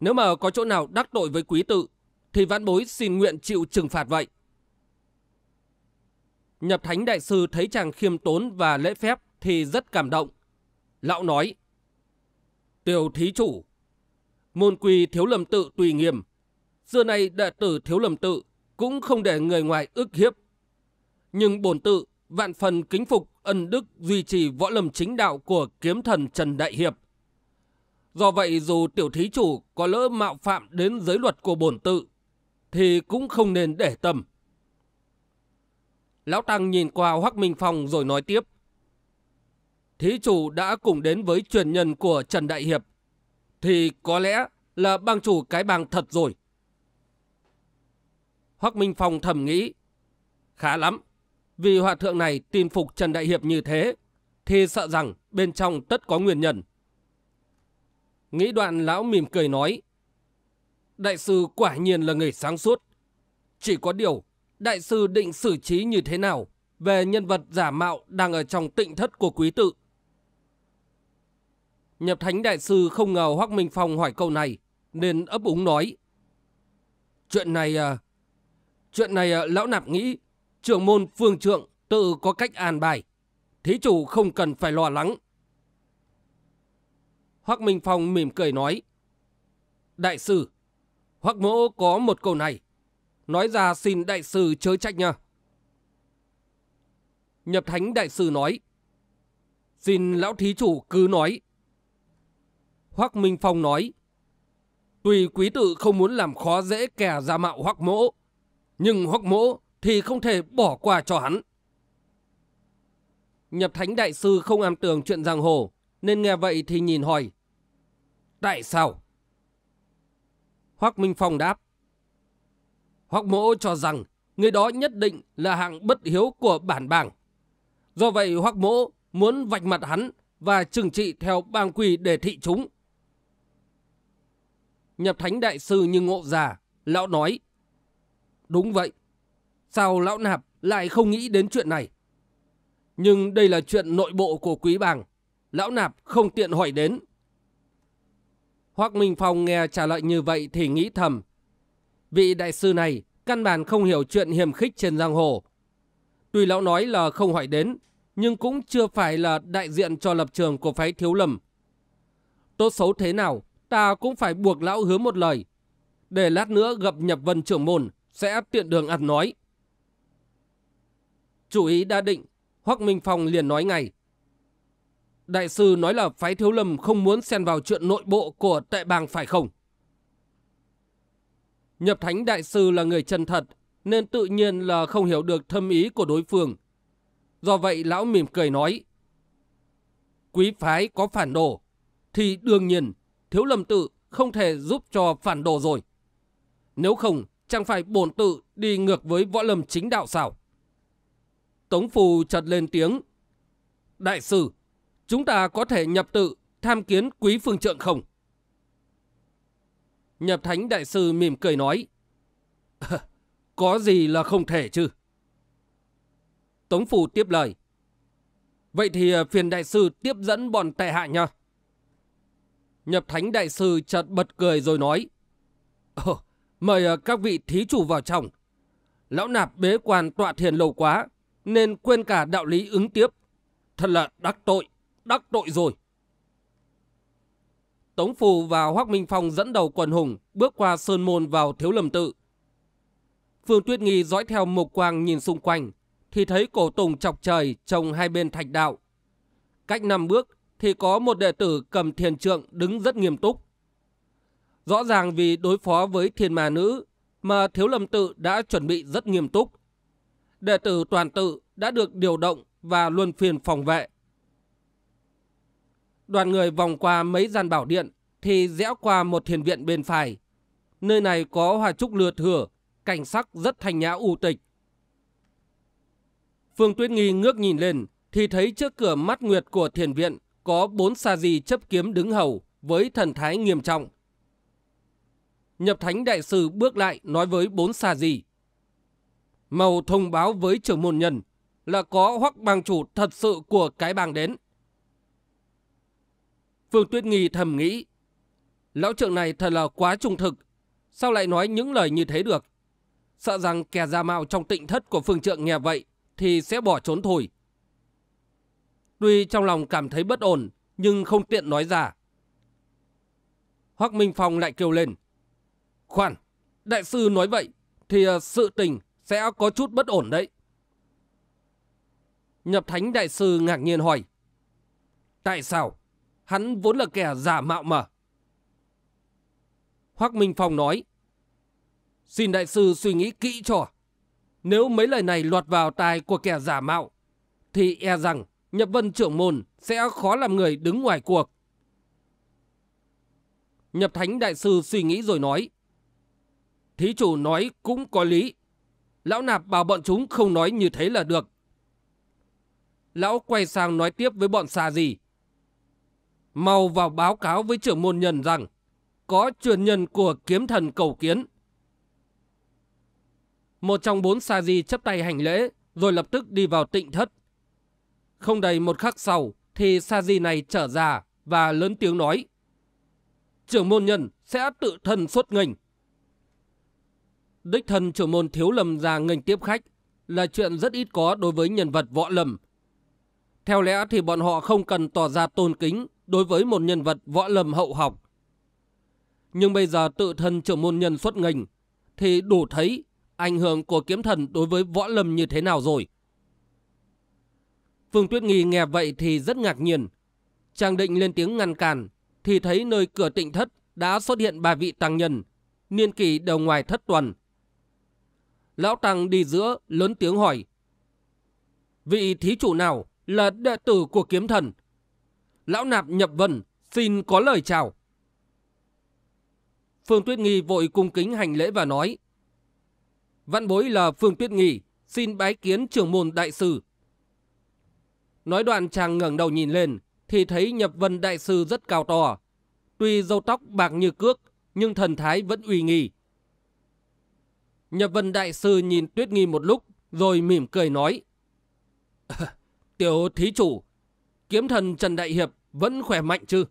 S1: Nếu mà có chỗ nào đắc tội với quý tự, thì vãn bối xin nguyện chịu trừng phạt vậy. Nhập Thánh Đại Sư thấy chàng khiêm tốn và lễ phép, thì rất cảm động. Lão nói, Tiểu thí chủ, môn quy thiếu lầm tự tùy nghiêm. Xưa nay đệ tử thiếu lầm tự cũng không để người ngoài ức hiếp. Nhưng bổn tự vạn phần kính phục ân đức duy trì võ lầm chính đạo của kiếm thần Trần Đại Hiệp. Do vậy dù tiểu thí chủ có lỡ mạo phạm đến giới luật của bổn tự thì cũng không nên để tâm. Lão Tăng nhìn qua Hoắc Minh Phong rồi nói tiếp thí chủ đã cùng đến với truyền nhân của Trần Đại Hiệp, thì có lẽ là bang chủ cái bang thật rồi. Hoắc Minh Phong thầm nghĩ, khá lắm, vì hòa thượng này tin phục Trần Đại Hiệp như thế, thì sợ rằng bên trong tất có nguyên nhân. Nghĩ đoạn lão mỉm cười nói, Đại sư quả nhiên là người sáng suốt. Chỉ có điều, đại sư định xử trí như thế nào về nhân vật giả mạo đang ở trong tịnh thất của quý tự. Nhập Thánh Đại Sư không ngờ Hoác Minh Phong hỏi câu này, nên ấp úng nói. Chuyện này, à, chuyện này à, lão nạp nghĩ, trưởng môn phương trượng tự có cách an bài. Thí chủ không cần phải lo lắng. Hoác Minh Phong mỉm cười nói. Đại sư, Hoác Mỗ có một câu này. Nói ra xin đại sư chớ trách nha. Nhập Thánh Đại sư nói. Xin lão thí chủ cứ nói. Hoắc Minh Phong nói, Tùy quý tử không muốn làm khó dễ kẻ giả mạo Hoắc Mỗ, nhưng Hoắc Mỗ thì không thể bỏ qua cho hắn. Nhập Thánh Đại Sư không am tường chuyện giang hồ, nên nghe vậy thì nhìn hỏi. Tại sao? Hoắc Minh Phong đáp. Hoắc Mỗ cho rằng người đó nhất định là hạng bất hiếu của bản bảng. Do vậy Hoắc Mỗ muốn vạch mặt hắn và trừng trị theo bang quỳ để thị chúng nhập thánh đại sư như ngộ già, lão nói. Đúng vậy, sao lão nạp lại không nghĩ đến chuyện này? Nhưng đây là chuyện nội bộ của quý bàng, lão nạp không tiện hỏi đến. Hoác Minh Phong nghe trả lời như vậy thì nghĩ thầm. Vị đại sư này căn bản không hiểu chuyện hiểm khích trên giang hồ. Tuy lão nói là không hỏi đến, nhưng cũng chưa phải là đại diện cho lập trường của phái thiếu lầm. Tốt xấu thế nào ta cũng phải buộc lão hứa một lời. Để lát nữa gặp nhập vân trưởng môn, sẽ tiện đường ăn nói. Chủ ý đã định, Hoắc Minh Phong liền nói ngay. Đại sư nói là phái thiếu lâm không muốn xen vào chuyện nội bộ của tệ bang phải không? Nhập Thánh Đại sư là người chân thật, nên tự nhiên là không hiểu được thâm ý của đối phương. Do vậy lão mỉm cười nói. Quý phái có phản đồ, thì đương nhiên thiếu lâm tự không thể giúp cho phản đồ rồi. Nếu không, chẳng phải bổn tự đi ngược với võ lâm chính đạo sao? Tống Phù chợt lên tiếng. Đại sư, chúng ta có thể nhập tự tham kiến quý phương trượng không? Nhập Thánh Đại sư mỉm cười nói. có gì là không thể chứ? Tống Phù tiếp lời. Vậy thì à, phiền đại sư tiếp dẫn bọn tệ hạ nha. Nhập Thánh Đại Sư chợt bật cười rồi nói. Ồ, mời ờ, các vị thí chủ vào trong. Lão nạp bế quan tọa thiền lâu quá, nên quên cả đạo lý ứng tiếp. Thật là đắc tội, đắc tội rồi. Tống Phù và Hoác Minh Phong dẫn đầu quần hùng bước qua Sơn Môn vào Thiếu Lâm Tự. Phương Tuyết Nghi dõi theo mục quang nhìn xung quanh, thì thấy cổ tùng chọc trời trồng hai bên thạch đạo. Cách năm bước thì có một đệ tử cầm thiền trượng đứng rất nghiêm túc. Rõ ràng vì đối phó với thiền mà nữ mà Thiếu Lâm Tự đã chuẩn bị rất nghiêm túc. Đệ tử toàn tự đã được điều động và luân phiền phòng vệ. Đoàn người vòng qua mấy gian bảo điện thì rẽ qua một thiền viện bên phải. Nơi này có hoa trúc lừa thừa, cảnh sắc rất thanh nhã u tịch. Phương Tuyết Nghi ngước nhìn lên thì thấy trước cửa mắt nguyệt của thiền viện có bốn sa di chấp kiếm đứng hầu với thần thái nghiêm trọng. Nhập Thánh Đại Sư bước lại nói với bốn sa di. Màu thông báo với trưởng môn nhân là có hoặc bang chủ thật sự của cái bang đến. Phương Tuyết Nghi thầm nghĩ, lão trưởng này thật là quá trung thực, sao lại nói những lời như thế được? Sợ rằng kẻ ra mạo trong tịnh thất của phương trượng nghe vậy thì sẽ bỏ trốn thôi. Tuy trong lòng cảm thấy bất ổn, nhưng không tiện nói ra. Hoác Minh Phong lại kêu lên. Khoan, đại sư nói vậy, thì ờ, sự tình sẽ có chút bất ổn đấy. Nhập Thánh Đại Sư ngạc nhiên hỏi. Tại sao? Hắn vốn là kẻ giả mạo mà. Hoác Minh Phong nói. Xin Đại Sư suy nghĩ kỹ cho. Nếu mấy lời này lọt vào tai của kẻ giả mạo, thì e rằng Nhập Vân trưởng môn sẽ khó làm người đứng ngoài cuộc. Nhập Thánh Đại Sư suy nghĩ rồi nói. Thí chủ nói cũng có lý. Lão nạp bảo bọn chúng không nói như thế là được. Lão quay sang nói tiếp với bọn xà gì. Mau vào báo cáo với trưởng môn nhân rằng có truyền nhân của kiếm thần cầu kiến. Một trong bốn xà di chấp tay hành lễ rồi lập tức đi vào tịnh thất không đầy một khắc sau thì Saji này trở ra và lớn tiếng nói. Trưởng môn nhân sẽ tự thân xuất nghênh. Đích thân trưởng môn thiếu lầm ra nghênh tiếp khách là chuyện rất ít có đối với nhân vật võ lầm. Theo lẽ thì bọn họ không cần tỏ ra tôn kính đối với một nhân vật võ lầm hậu học. Nhưng bây giờ tự thân trưởng môn nhân xuất nghênh thì đủ thấy ảnh hưởng của kiếm thần đối với võ lầm như thế nào rồi. Phương Tuyết Nghi nghe vậy thì rất ngạc nhiên. Chàng định lên tiếng ngăn cản, thì thấy nơi cửa tịnh thất đã xuất hiện bà vị tăng nhân, niên kỳ đầu ngoài thất tuần. Lão Tăng đi giữa, lớn tiếng hỏi. Vị thí chủ nào là đệ tử của kiếm thần? Lão Nạp nhập vần, xin có lời chào. Phương Tuyết Nghi vội cung kính hành lễ và nói. Văn bối là Phương Tuyết Nghi, xin bái kiến trưởng môn đại sư Nói đoạn chàng ngẩng đầu nhìn lên, thì thấy Nhập Vân Đại Sư rất cao to. Tuy dâu tóc bạc như cước, nhưng thần thái vẫn uy nghi. Nhập Vân Đại Sư nhìn Tuyết Nghi một lúc, rồi mỉm cười nói. tiểu thí chủ, kiếm thần Trần Đại Hiệp vẫn khỏe mạnh chứ?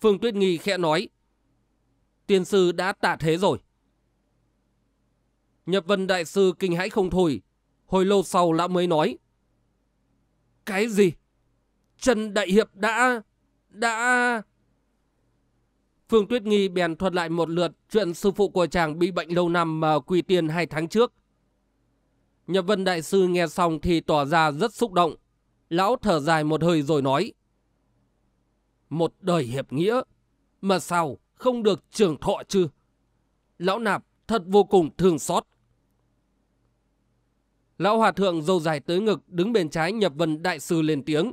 S1: Phương Tuyết Nghi khẽ nói. Tiên sư đã tạ thế rồi. Nhập Vân Đại Sư kinh hãi không thôi. Hồi lâu sau lão mới nói. Cái gì? Trần Đại Hiệp đã... đã... Phương Tuyết Nghi bèn thuật lại một lượt chuyện sư phụ của chàng bị bệnh lâu năm mà quy tiền hai tháng trước. Nhập Vân Đại Sư nghe xong thì tỏ ra rất xúc động. Lão thở dài một hơi rồi nói. Một đời hiệp nghĩa, mà sao không được trường thọ chứ? Lão nạp thật vô cùng thương xót. Lão hòa thượng dâu dài tới ngực đứng bên trái nhập vân đại sư lên tiếng.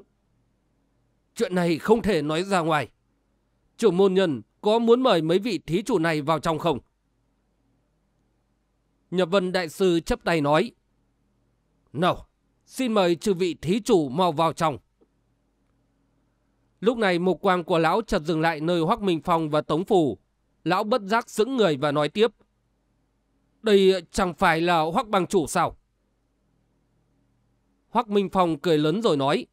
S1: Chuyện này không thể nói ra ngoài. Chủ môn nhân có muốn mời mấy vị thí chủ này vào trong không? Nhập vân đại sư chấp tay nói. Nào, xin mời chư vị thí chủ mau vào trong. Lúc này một quang của lão chợt dừng lại nơi Hoắc Minh Phong và Tống Phủ. Lão bất giác sững người và nói tiếp. Đây chẳng phải là Hoắc Bằng Chủ sao? Hoắc Minh Phong cười lớn rồi nói.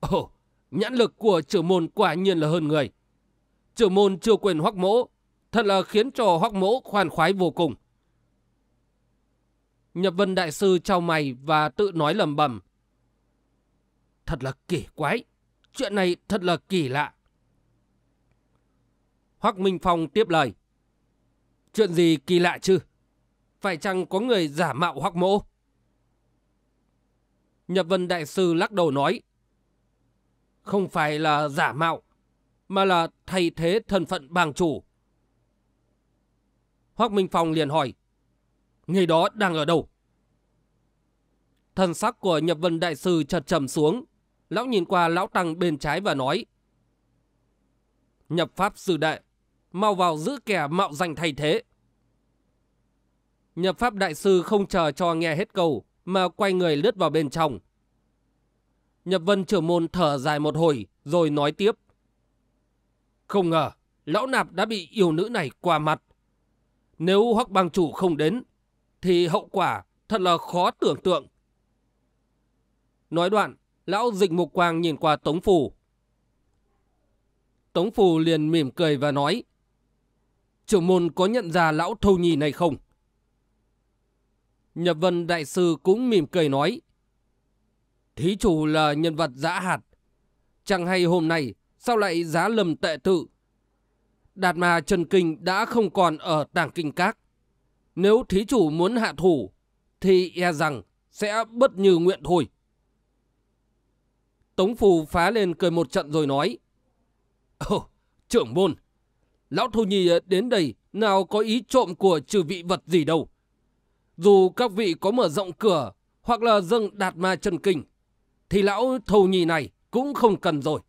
S1: Ồ, nhãn lực của trưởng môn quả nhiên là hơn người. Trưởng môn chưa quyền Hoắc Mỗ, thật là khiến cho Hoắc Mỗ khoan khoái vô cùng. Nhập Vân Đại Sư trao mày và tự nói lầm bầm. Thật là kỳ quái, chuyện này thật là kỳ lạ. Hoắc Minh Phong tiếp lời. Chuyện gì kỳ lạ chứ? Phải chăng có người giả mạo Hoắc Mỗ? Nhập Vân Đại Sư lắc đầu nói. Không phải là giả mạo, mà là thay thế thân phận bàng chủ. Hoác Minh Phong liền hỏi. Người đó đang ở đâu? Thần sắc của Nhập Vân Đại Sư chợt trầm xuống. Lão nhìn qua lão tăng bên trái và nói. Nhập Pháp Sư Đại, mau vào giữ kẻ mạo danh thay thế. Nhập Pháp Đại Sư không chờ cho nghe hết câu, mà quay người lướt vào bên trong. Nhập vân trưởng môn thở dài một hồi rồi nói tiếp. Không ngờ, lão nạp đã bị yêu nữ này qua mặt. Nếu hoắc bang chủ không đến, thì hậu quả thật là khó tưởng tượng. Nói đoạn, lão dịch mục quang nhìn qua Tống Phủ. Tống Phủ liền mỉm cười và nói. Trưởng môn có nhận ra lão thâu nhì này không? Nhập Vân Đại Sư cũng mỉm cười nói. Thí chủ là nhân vật giã hạt. Chẳng hay hôm nay sao lại giá lầm tệ tự. Đạt mà Trần Kinh đã không còn ở tàng kinh các. Nếu thí chủ muốn hạ thủ thì e rằng sẽ bất như nguyện thôi. Tống Phù phá lên cười một trận rồi nói. Ồ, trưởng môn, lão Thu nhì đến đây nào có ý trộm của trừ vị vật gì đâu. Dù các vị có mở rộng cửa hoặc là dâng đạt ma chân kinh, thì lão thầu nhì này cũng không cần rồi.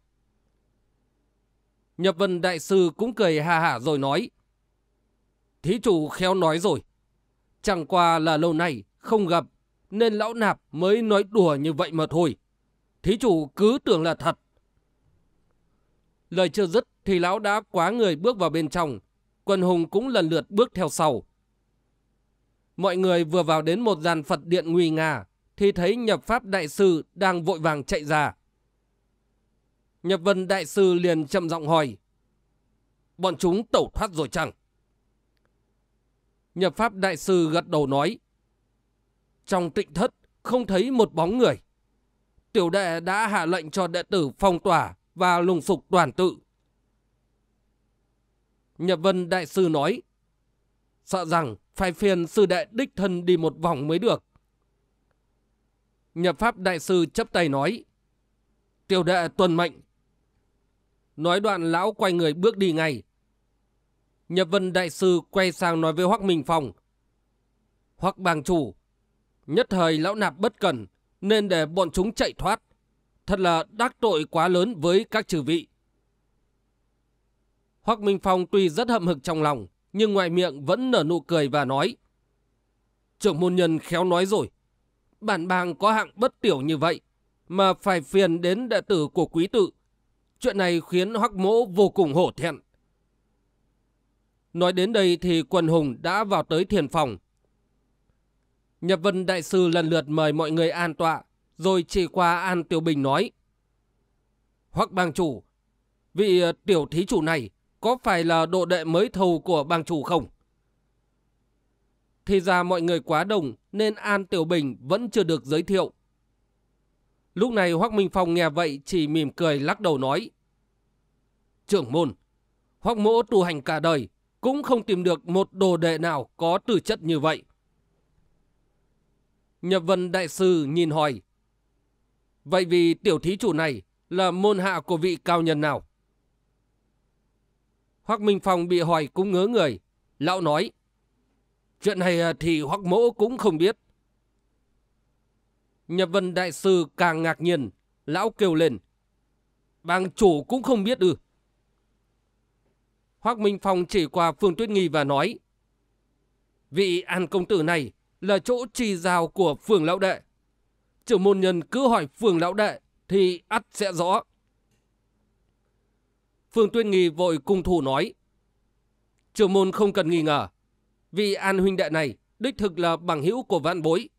S1: Nhập vân đại sư cũng cười ha hả rồi nói. Thí chủ khéo nói rồi. Chẳng qua là lâu nay không gặp nên lão nạp mới nói đùa như vậy mà thôi. Thí chủ cứ tưởng là thật. Lời chưa dứt thì lão đã quá người bước vào bên trong. Quần hùng cũng lần lượt bước theo sau mọi người vừa vào đến một dàn Phật điện nguy nga, thì thấy nhập pháp đại sư đang vội vàng chạy ra. Nhập vân đại sư liền chậm giọng hỏi, bọn chúng tẩu thoát rồi chẳng? Nhập pháp đại sư gật đầu nói, trong tịnh thất không thấy một bóng người. Tiểu đệ đã hạ lệnh cho đệ tử phong tỏa và lùng sục toàn tự. Nhập vân đại sư nói, sợ rằng phải phiền sư đệ đích thân đi một vòng mới được. Nhập Pháp Đại Sư chấp tay nói, tiểu đệ tuần mệnh. Nói đoạn lão quay người bước đi ngay. Nhập Vân Đại Sư quay sang nói với Hoác Minh Phong, Hoác Bàng Chủ, nhất thời lão nạp bất cần nên để bọn chúng chạy thoát. Thật là đắc tội quá lớn với các trừ vị. Hoác Minh Phong tuy rất hậm hực trong lòng, nhưng ngoài miệng vẫn nở nụ cười và nói. Trưởng môn nhân khéo nói rồi, bản bang có hạng bất tiểu như vậy, mà phải phiền đến đệ tử của quý tự. Chuyện này khiến Hoắc Mỗ vô cùng hổ thẹn. Nói đến đây thì quần hùng đã vào tới thiền phòng. Nhập Vân Đại Sư lần lượt mời mọi người an tọa, rồi chỉ qua An Tiểu Bình nói. Hoắc bang chủ, vị tiểu thí chủ này có phải là độ đệ mới thầu của bang chủ không? Thì ra mọi người quá đồng nên An Tiểu Bình vẫn chưa được giới thiệu. Lúc này Hoác Minh Phong nghe vậy chỉ mỉm cười lắc đầu nói. Trưởng môn, Hoác Mỗ tu hành cả đời cũng không tìm được một đồ đệ nào có tư chất như vậy. Nhập Vân Đại Sư nhìn hỏi. Vậy vì tiểu thí chủ này là môn hạ của vị cao nhân nào? Hoắc Minh Phong bị hỏi cũng ngớ người. Lão nói, chuyện này à, thì Hoắc Mỗ cũng không biết. Nhập Vân Đại Sư càng ngạc nhiên, lão kêu lên. Bang chủ cũng không biết ư. Hoắc Minh Phong chỉ qua Phương Tuyết Nghi và nói. Vị An Công Tử này là chỗ trì rào của Phường Lão Đệ. Trưởng môn nhân cứ hỏi Phường Lão Đệ thì ắt sẽ rõ. Phương Tuyên Nghi vội cung thủ nói. Trường môn không cần nghi ngờ. Vị an huynh đệ này đích thực là bằng hữu của vạn bối.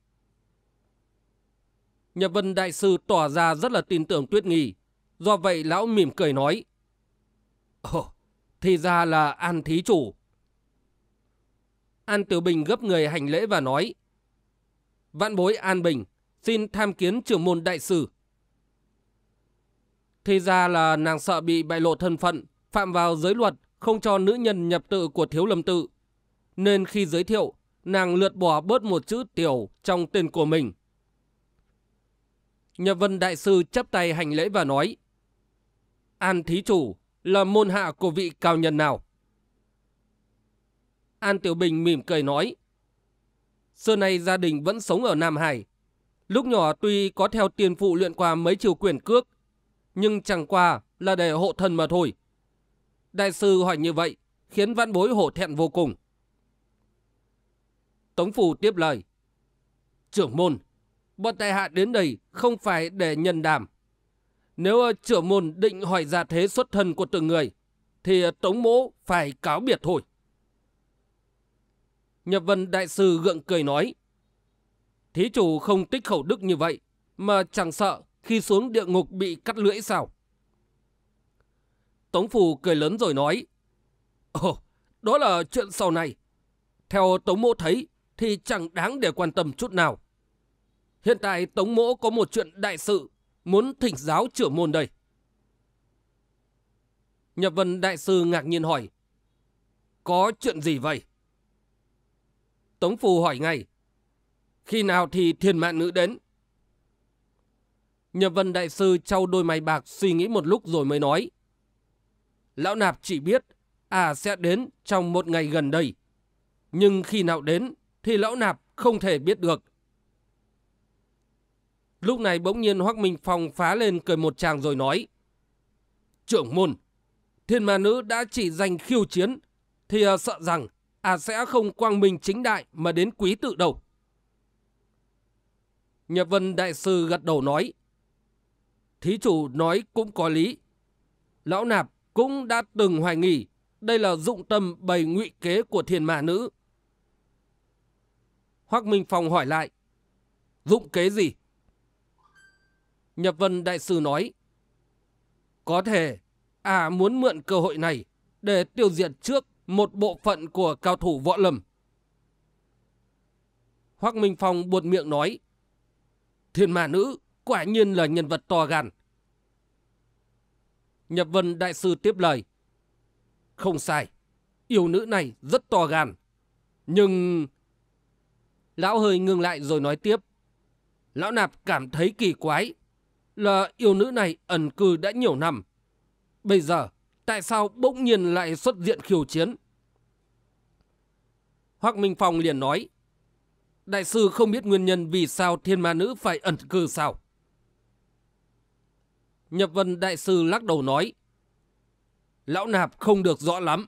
S1: Nhật Vân Đại Sư tỏ ra rất là tin tưởng Tuyết Nghi. Do vậy lão mỉm cười nói. Ồ, thì ra là An Thí Chủ. An Tiểu Bình gấp người hành lễ và nói. Vạn bối An Bình, xin tham kiến trưởng môn đại sư. Thì ra là nàng sợ bị bại lộ thân phận, phạm vào giới luật, không cho nữ nhân nhập tự của thiếu lâm tự. Nên khi giới thiệu, nàng lượt bỏ bớt một chữ tiểu trong tên của mình. Nhật Vân Đại Sư chấp tay hành lễ và nói, An Thí Chủ là môn hạ của vị cao nhân nào? An Tiểu Bình mỉm cười nói, Xưa nay gia đình vẫn sống ở Nam Hải. Lúc nhỏ tuy có theo tiền phụ luyện qua mấy chiều quyển cước, nhưng chẳng qua là để hộ thần mà thôi. Đại sư hỏi như vậy, khiến văn bối hổ thẹn vô cùng. Tống Phù tiếp lời. Trưởng môn, bọn tài hạ đến đây không phải để nhân đàm. Nếu trưởng môn định hỏi ra thế xuất thân của từng người, thì Tống Mỗ phải cáo biệt thôi. Nhập Vân Đại Sư gượng cười nói. Thí chủ không tích khẩu đức như vậy, mà chẳng sợ khi xuống địa ngục bị cắt lưỡi sao? Tống Phù cười lớn rồi nói, Ồ, đó là chuyện sau này. Theo Tống Mỗ thấy thì chẳng đáng để quan tâm chút nào. Hiện tại Tống Mỗ có một chuyện đại sự muốn thỉnh giáo trưởng môn đây. Nhập Vân Đại Sư ngạc nhiên hỏi, Có chuyện gì vậy? Tống Phù hỏi ngay, Khi nào thì thiền mạng nữ đến? Nhập Vân Đại Sư trao đôi mày bạc suy nghĩ một lúc rồi mới nói. Lão Nạp chỉ biết à sẽ đến trong một ngày gần đây. Nhưng khi nào đến thì Lão Nạp không thể biết được. Lúc này bỗng nhiên Hoác Minh Phong phá lên cười một chàng rồi nói. Trưởng môn, thiên ma nữ đã chỉ dành khiêu chiến, thì à, sợ rằng à sẽ không quang minh chính đại mà đến quý tự đầu. Nhật Vân Đại Sư gật đầu nói. Thí chủ nói cũng có lý. Lão Nạp cũng đã từng hoài nghi đây là dụng tâm bày ngụy kế của thiên mà nữ. Hoắc Minh Phong hỏi lại, dụng kế gì? Nhập Vân Đại Sư nói, có thể à muốn mượn cơ hội này để tiêu diệt trước một bộ phận của cao thủ võ lâm. Hoắc Minh Phong buột miệng nói, Thiên mà nữ quả nhiên là nhân vật to gan. Nhập Vân Đại Sư tiếp lời. Không sai, yêu nữ này rất to gan. Nhưng... Lão hơi ngừng lại rồi nói tiếp. Lão Nạp cảm thấy kỳ quái là yêu nữ này ẩn cư đã nhiều năm. Bây giờ, tại sao bỗng nhiên lại xuất diện khiêu chiến? Hoác Minh Phong liền nói. Đại sư không biết nguyên nhân vì sao thiên ma nữ phải ẩn cư sao? Nhập Vân Đại Sư lắc đầu nói. Lão nạp không được rõ lắm.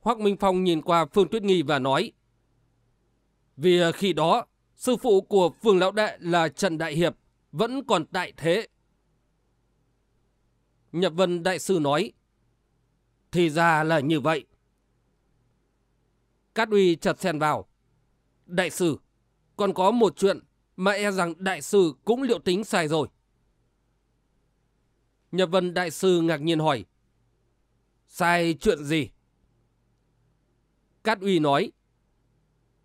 S1: Hoác Minh Phong nhìn qua Phương Tuyết Nghi và nói. Vì à, khi đó, sư phụ của Phương Lão Đệ là Trần Đại Hiệp vẫn còn tại thế. Nhập Vân Đại Sư nói. Thì ra là như vậy. Cát Uy chợt xen vào. Đại sư, còn có một chuyện mà e rằng đại sư cũng liệu tính sai rồi. Nhập Vân Đại Sư ngạc nhiên hỏi. Sai chuyện gì? Cát Uy nói.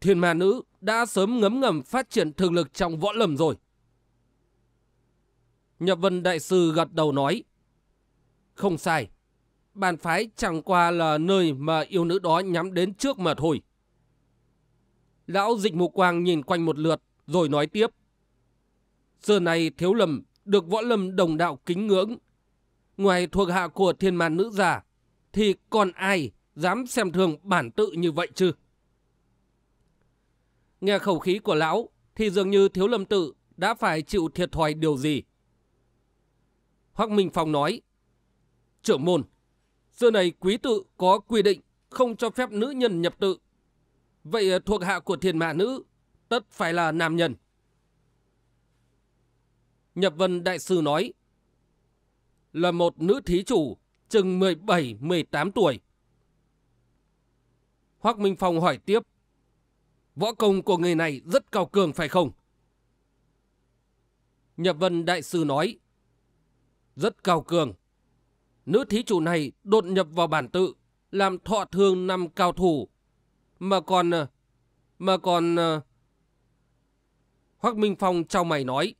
S1: Thiên ma nữ đã sớm ngấm ngầm phát triển thực lực trong võ lầm rồi. Nhập Vân Đại Sư gật đầu nói. Không sai. Bàn phái chẳng qua là nơi mà yêu nữ đó nhắm đến trước mà thôi. Lão dịch mục quang nhìn quanh một lượt rồi nói tiếp. Giờ này thiếu lầm được võ lâm đồng đạo kính ngưỡng ngoài thuộc hạ của thiên ma nữ già, thì còn ai dám xem thường bản tự như vậy chứ? Nghe khẩu khí của lão thì dường như thiếu lâm tự đã phải chịu thiệt thòi điều gì. Hoác Minh Phong nói, Trưởng môn, xưa này quý tự có quy định không cho phép nữ nhân nhập tự. Vậy ờ, thuộc hạ của thiên mạ nữ tất phải là nam nhân. Nhập Vân Đại Sư nói, là một nữ thí chủ chừng 17-18 tuổi. Hoác Minh Phong hỏi tiếp, võ công của người này rất cao cường phải không? Nhập Vân Đại Sư nói, rất cao cường. Nữ thí chủ này đột nhập vào bản tự, làm thọ thương năm cao thủ, mà còn, mà còn... Ờ, Hoác Minh Phong trao mày nói,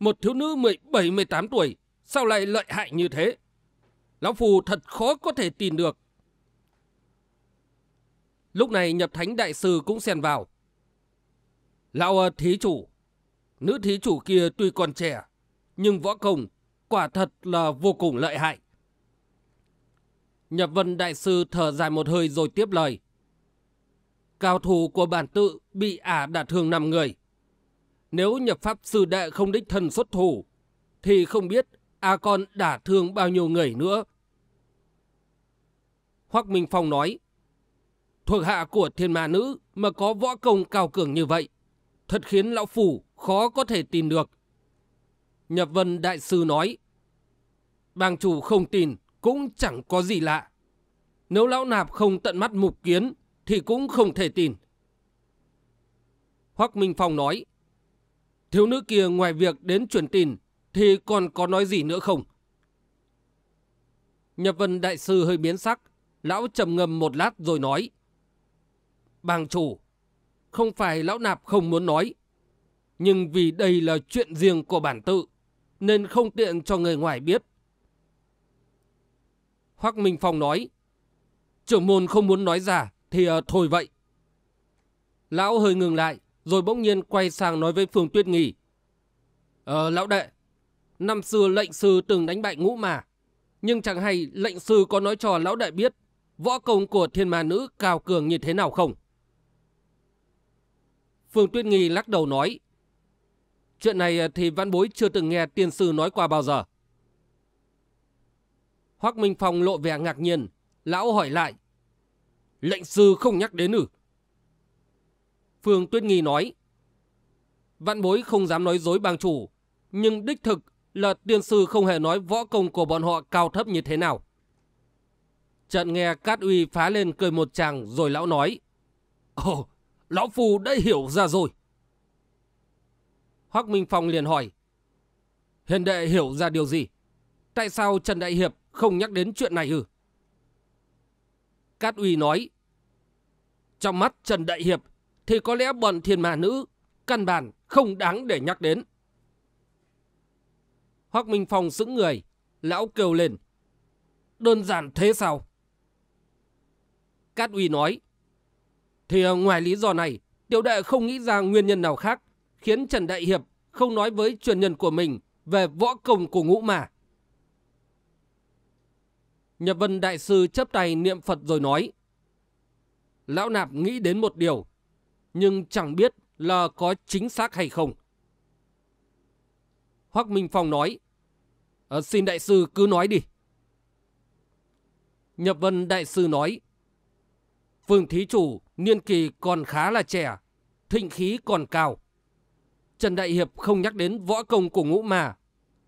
S1: một thiếu nữ 17-18 tuổi, sao lại lợi hại như thế? Lão Phù thật khó có thể tin được. Lúc này nhập thánh đại sư cũng xen vào. Lão ờ, thí chủ, nữ thí chủ kia tuy còn trẻ, nhưng võ công quả thật là vô cùng lợi hại. Nhập vân đại sư thở dài một hơi rồi tiếp lời. Cao thủ của bản tự bị ả đả thương 5 người. Nếu nhập pháp sư đệ không đích thân xuất thủ, thì không biết A Con đã thương bao nhiêu người nữa. Hoác Minh Phong nói, thuộc hạ của thiên ma nữ mà có võ công cao cường như vậy, thật khiến lão phủ khó có thể tin được. Nhập Vân Đại Sư nói, bang chủ không tin cũng chẳng có gì lạ. Nếu lão nạp không tận mắt mục kiến thì cũng không thể tin. Hoác Minh Phong nói, Thiếu nữ kia ngoài việc đến truyền tin thì còn có nói gì nữa không? Nhập vân đại sư hơi biến sắc, lão trầm ngâm một lát rồi nói. Bàng chủ, không phải lão nạp không muốn nói, nhưng vì đây là chuyện riêng của bản tự, nên không tiện cho người ngoài biết. Hoác Minh Phong nói, trưởng môn không muốn nói ra thì à, thôi vậy. Lão hơi ngừng lại, rồi bỗng nhiên quay sang nói với Phương Tuyết Nghi. Ờ, lão đệ, năm xưa lệnh sư từng đánh bại ngũ mà, nhưng chẳng hay lệnh sư có nói cho lão đệ biết võ công của thiên ma nữ cao cường như thế nào không? Phương Tuyết Nghi lắc đầu nói, chuyện này thì văn bối chưa từng nghe tiên sư nói qua bao giờ. Hoác Minh Phong lộ vẻ ngạc nhiên, lão hỏi lại, lệnh sư không nhắc đến ư? Phương Tuyết Nghi nói. Vạn bối không dám nói dối bang chủ, nhưng đích thực là tiên sư không hề nói võ công của bọn họ cao thấp như thế nào. Trận nghe Cát Uy phá lên cười một chàng rồi lão nói. Ồ, oh, lão phù đã hiểu ra rồi. Hoác Minh Phong liền hỏi. Hiền đệ hiểu ra điều gì? Tại sao Trần Đại Hiệp không nhắc đến chuyện này ư? Cát Uy nói. Trong mắt Trần Đại Hiệp thì có lẽ bọn thiên ma nữ căn bản không đáng để nhắc đến. Hoác Minh Phong sững người, lão kêu lên. Đơn giản thế sao? Cát Uy nói. Thì ờ, ngoài lý do này, tiểu đệ không nghĩ ra nguyên nhân nào khác khiến Trần Đại Hiệp không nói với truyền nhân của mình về võ công của ngũ mà. Nhập Vân Đại Sư chấp tay niệm Phật rồi nói. Lão Nạp nghĩ đến một điều nhưng chẳng biết là có chính xác hay không. Hoác Minh Phong nói, à, xin đại sư cứ nói đi. Nhập Vân đại sư nói, Phương Thí Chủ niên kỳ còn khá là trẻ, thịnh khí còn cao. Trần Đại Hiệp không nhắc đến võ công của ngũ mà,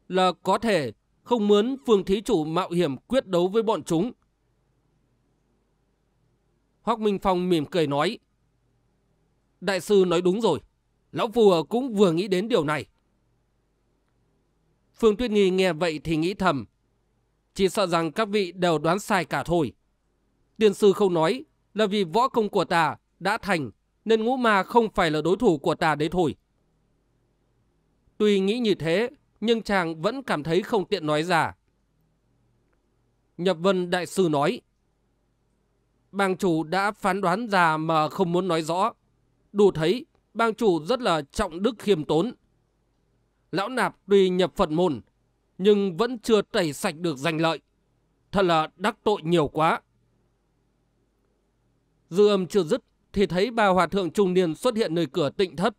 S1: là có thể không muốn Phương Thí Chủ mạo hiểm quyết đấu với bọn chúng. Hoác Minh Phong mỉm cười nói, Đại sư nói đúng rồi. Lão phù cũng vừa nghĩ đến điều này. Phương Tuyết Nghi nghe vậy thì nghĩ thầm. Chỉ sợ rằng các vị đều đoán sai cả thôi. Tiên sư không nói là vì võ công của ta đã thành nên ngũ ma không phải là đối thủ của ta đấy thôi. Tuy nghĩ như thế nhưng chàng vẫn cảm thấy không tiện nói ra. Nhập Vân Đại sư nói Bang chủ đã phán đoán ra mà không muốn nói rõ đủ thấy bang chủ rất là trọng đức khiêm tốn. Lão nạp tuy nhập Phật môn, nhưng vẫn chưa tẩy sạch được danh lợi. Thật là đắc tội nhiều quá. Dư âm chưa dứt thì thấy bà hòa thượng trung niên xuất hiện nơi cửa tịnh thất.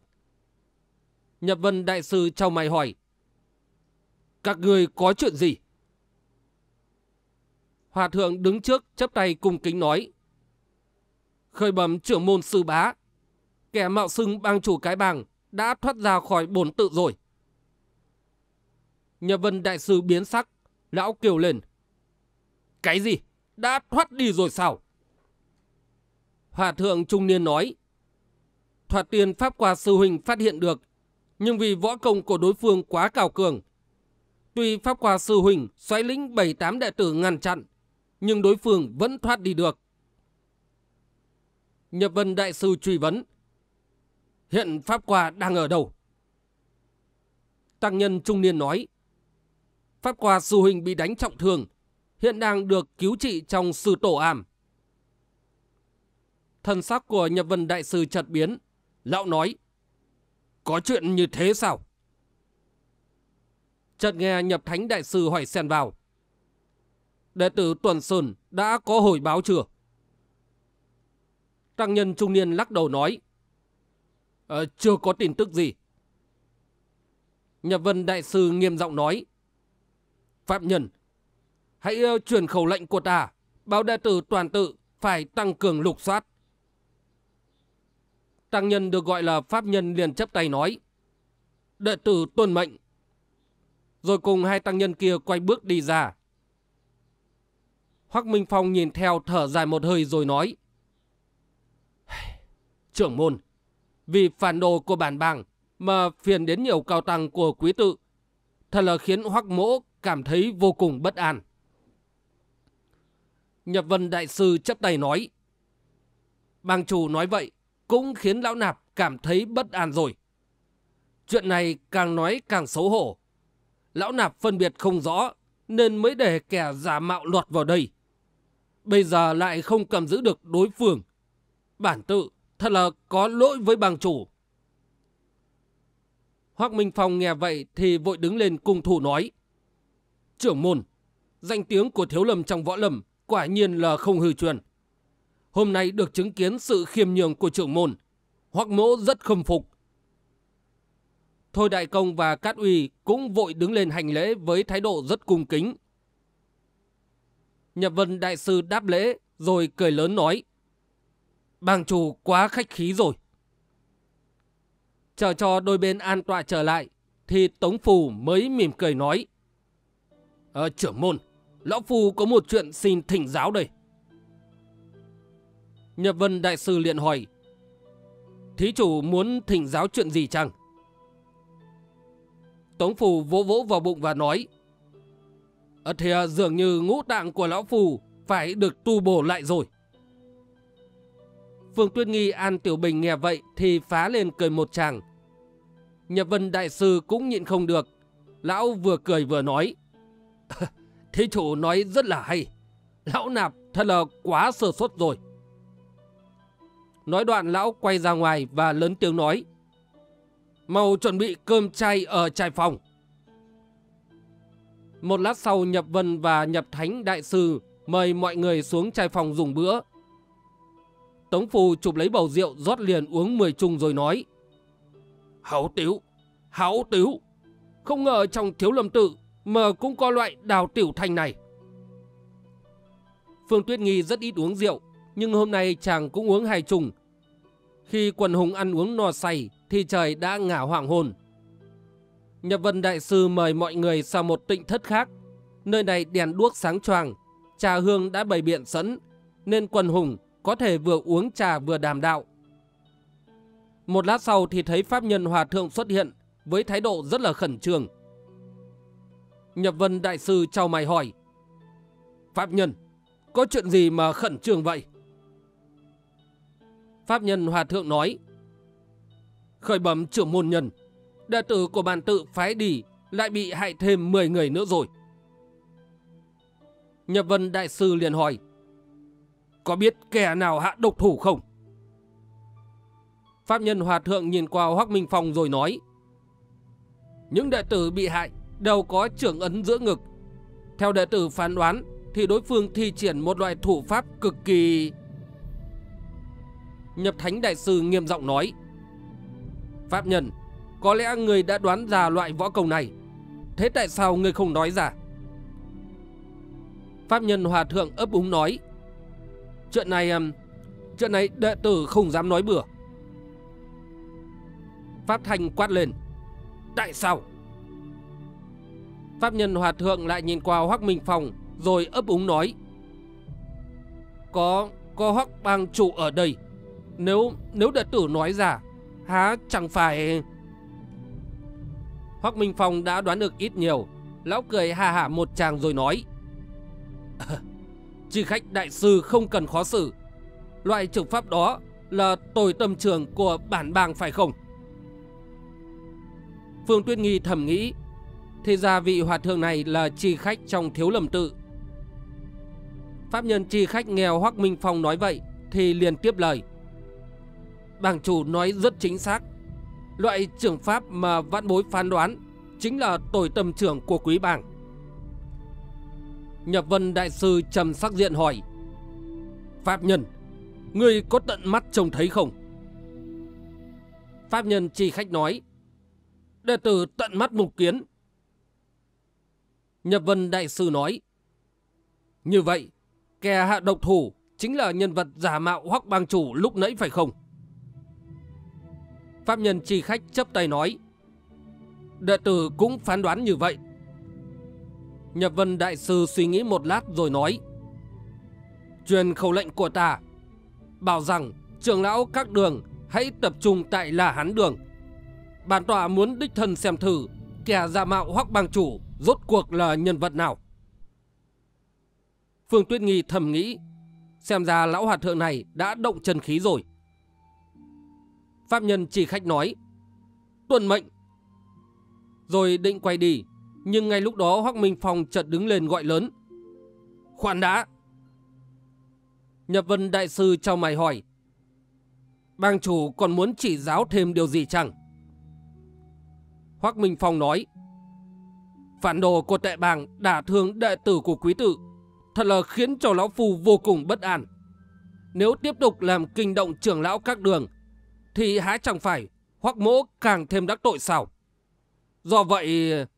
S1: Nhập vân đại sư chào mày hỏi. Các người có chuyện gì? Hòa thượng đứng trước chắp tay cung kính nói. Khơi bẩm trưởng môn sư bá kẻ mạo xưng bang chủ cái bang đã thoát ra khỏi bổn tự rồi. Nhà vân đại sư biến sắc, lão kêu lên. Cái gì? Đã thoát đi rồi sao? Hòa thượng trung niên nói. Thoạt tiền Pháp Hòa Sư Huỳnh phát hiện được, nhưng vì võ công của đối phương quá cao cường. Tuy Pháp Hòa Sư Huỳnh xoáy lĩnh 7-8 đệ tử ngăn chặn, nhưng đối phương vẫn thoát đi được. Nhập Vân Đại Sư truy vấn. Hiện Pháp Qua đang ở đâu? Tăng nhân trung niên nói. Pháp Qua sư huynh bị đánh trọng thương. Hiện đang được cứu trị trong sư tổ am. Thần sắc của Nhập Vân Đại Sư chợt biến. Lão nói. Có chuyện như thế sao? Chợt nghe Nhập Thánh Đại Sư hỏi xen vào. Đệ tử Tuần Sơn đã có hồi báo chưa? Tăng nhân trung niên lắc đầu nói. À, chưa có tin tức gì. Nhập Vân Đại Sư nghiêm giọng nói. Phạm Nhân, hãy ờ, truyền khẩu lệnh của ta. Báo đệ tử toàn tự phải tăng cường lục soát. Tăng nhân được gọi là Pháp Nhân liền chấp tay nói. Đệ tử tuân mệnh. Rồi cùng hai tăng nhân kia quay bước đi ra. Hoắc Minh Phong nhìn theo thở dài một hơi rồi nói. Trưởng môn, vì phản đồ của bản bàng mà phiền đến nhiều cao tăng của quý tự. Thật là khiến hoắc mỗ cảm thấy vô cùng bất an. Nhập Vân Đại Sư chấp tay nói. Bàng chủ nói vậy cũng khiến lão nạp cảm thấy bất an rồi. Chuyện này càng nói càng xấu hổ. Lão nạp phân biệt không rõ nên mới để kẻ giả mạo lọt vào đây. Bây giờ lại không cầm giữ được đối phương. Bản tự Thật là có lỗi với bàng chủ. Hoác Minh Phong nghe vậy thì vội đứng lên cung thủ nói. Trưởng môn, danh tiếng của thiếu lầm trong võ lâm quả nhiên là không hư truyền. Hôm nay được chứng kiến sự khiêm nhường của trưởng môn. Hoác mỗ rất khâm phục. Thôi Đại Công và Cát Uy cũng vội đứng lên hành lễ với thái độ rất cung kính. Nhập Vân Đại Sư đáp lễ rồi cười lớn nói. Bàng chủ quá khách khí rồi. Chờ cho đôi bên an tọa trở lại, thì Tống Phù mới mỉm cười nói. Ờ, trưởng môn, Lão Phù có một chuyện xin thỉnh giáo đây. Nhập Vân Đại sư liền hỏi. Thí chủ muốn thỉnh giáo chuyện gì chăng? Tống Phù vỗ vỗ vào bụng và nói. Ờ thì dường như ngũ tạng của Lão Phù phải được tu bổ lại rồi. Phương Tuyết Nghi An Tiểu Bình nghe vậy thì phá lên cười một tràng. Nhập Vân Đại Sư cũng nhịn không được. Lão vừa cười vừa nói. Thế chủ nói rất là hay. Lão nạp thật là quá sơ suất rồi. Nói đoạn lão quay ra ngoài và lớn tiếng nói. Mau chuẩn bị cơm chay ở chai phòng. Một lát sau Nhập Vân và Nhập Thánh Đại Sư mời mọi người xuống chai phòng dùng bữa. Tống Phù chụp lấy bầu rượu rót liền uống 10 chung rồi nói. Hảo tiểu, hảo tiểu, không ngờ trong thiếu lâm tự mà cũng có loại đào tiểu thanh này. Phương Tuyết Nghi rất ít uống rượu, nhưng hôm nay chàng cũng uống hai chung. Khi quần hùng ăn uống no say thì trời đã ngả hoàng hôn. Nhập Vân Đại Sư mời mọi người sang một tịnh thất khác. Nơi này đèn đuốc sáng choàng, trà hương đã bày biện sẵn, nên quần hùng có thể vừa uống trà vừa đàm đạo. Một lát sau thì thấy Pháp Nhân Hòa Thượng xuất hiện với thái độ rất là khẩn trương. Nhập Vân Đại Sư chào mày hỏi. Pháp Nhân, có chuyện gì mà khẩn trương vậy? Pháp Nhân Hòa Thượng nói. Khởi bẩm trưởng môn nhân, đệ tử của bàn tự phái đi lại bị hại thêm 10 người nữa rồi. Nhập Vân Đại Sư liền hỏi. Có biết kẻ nào hạ độc thủ không? Pháp nhân hòa thượng nhìn qua Hoác Minh Phong rồi nói. Những đệ tử bị hại đều có trưởng ấn giữa ngực. Theo đệ tử phán đoán thì đối phương thi triển một loại thủ pháp cực kỳ... Nhập Thánh Đại Sư nghiêm giọng nói. Pháp nhân, có lẽ người đã đoán ra loại võ công này. Thế tại sao người không nói ra? Pháp nhân hòa thượng ấp úng nói. Chuyện này... Um, chuyện này đệ tử không dám nói bừa. Pháp Thanh quát lên. Tại sao? Pháp nhân hòa thượng lại nhìn qua Hoắc Minh Phong rồi ấp úng nói. Có... có Hoắc bang chủ ở đây. Nếu... nếu đệ tử nói ra, há chẳng phải... Hoắc Minh Phong đã đoán được ít nhiều. Lão cười ha hả một chàng rồi nói. Chỉ khách đại sư không cần khó xử. Loại trừng pháp đó là tồi tâm trường của bản bang phải không? Phương Tuyết Nghi thầm nghĩ, thì ra vị hòa thượng này là chi khách trong thiếu lầm tự. Pháp nhân chi khách nghèo Hoắc Minh Phong nói vậy thì liền tiếp lời. Bảng chủ nói rất chính xác. Loại trưởng pháp mà vãn bối phán đoán chính là tồi tâm trưởng của quý bảng. Nhập Vân Đại Sư trầm sắc diện hỏi. Pháp Nhân, ngươi có tận mắt trông thấy không? Pháp Nhân chỉ khách nói. Đệ tử tận mắt mục kiến. Nhập Vân Đại Sư nói. Như vậy, kẻ hạ độc thủ chính là nhân vật giả mạo hoắc bang chủ lúc nãy phải không? Pháp Nhân chỉ khách chấp tay nói. Đệ tử cũng phán đoán như vậy. Nhập Vân Đại Sư suy nghĩ một lát rồi nói. Truyền khẩu lệnh của ta, bảo rằng trưởng lão các đường hãy tập trung tại là hán đường. Bản tọa muốn đích thân xem thử kẻ giả mạo hoặc bang chủ rốt cuộc là nhân vật nào. Phương Tuyết Nghi thầm nghĩ, xem ra lão hòa thượng này đã động chân khí rồi. Pháp nhân chỉ khách nói, tuần mệnh. Rồi định quay đi nhưng ngay lúc đó Hoác Minh Phong chợt đứng lên gọi lớn. Khoan đã! Nhập Vân Đại Sư trao mày hỏi. Bang chủ còn muốn chỉ giáo thêm điều gì chẳng? Hoác Minh Phong nói. Phản đồ của tệ bàng đã thương đệ tử của quý tử. Thật là khiến cho lão phu vô cùng bất an. Nếu tiếp tục làm kinh động trưởng lão các đường, thì há chẳng phải hoác mỗ càng thêm đắc tội sao? Do vậy,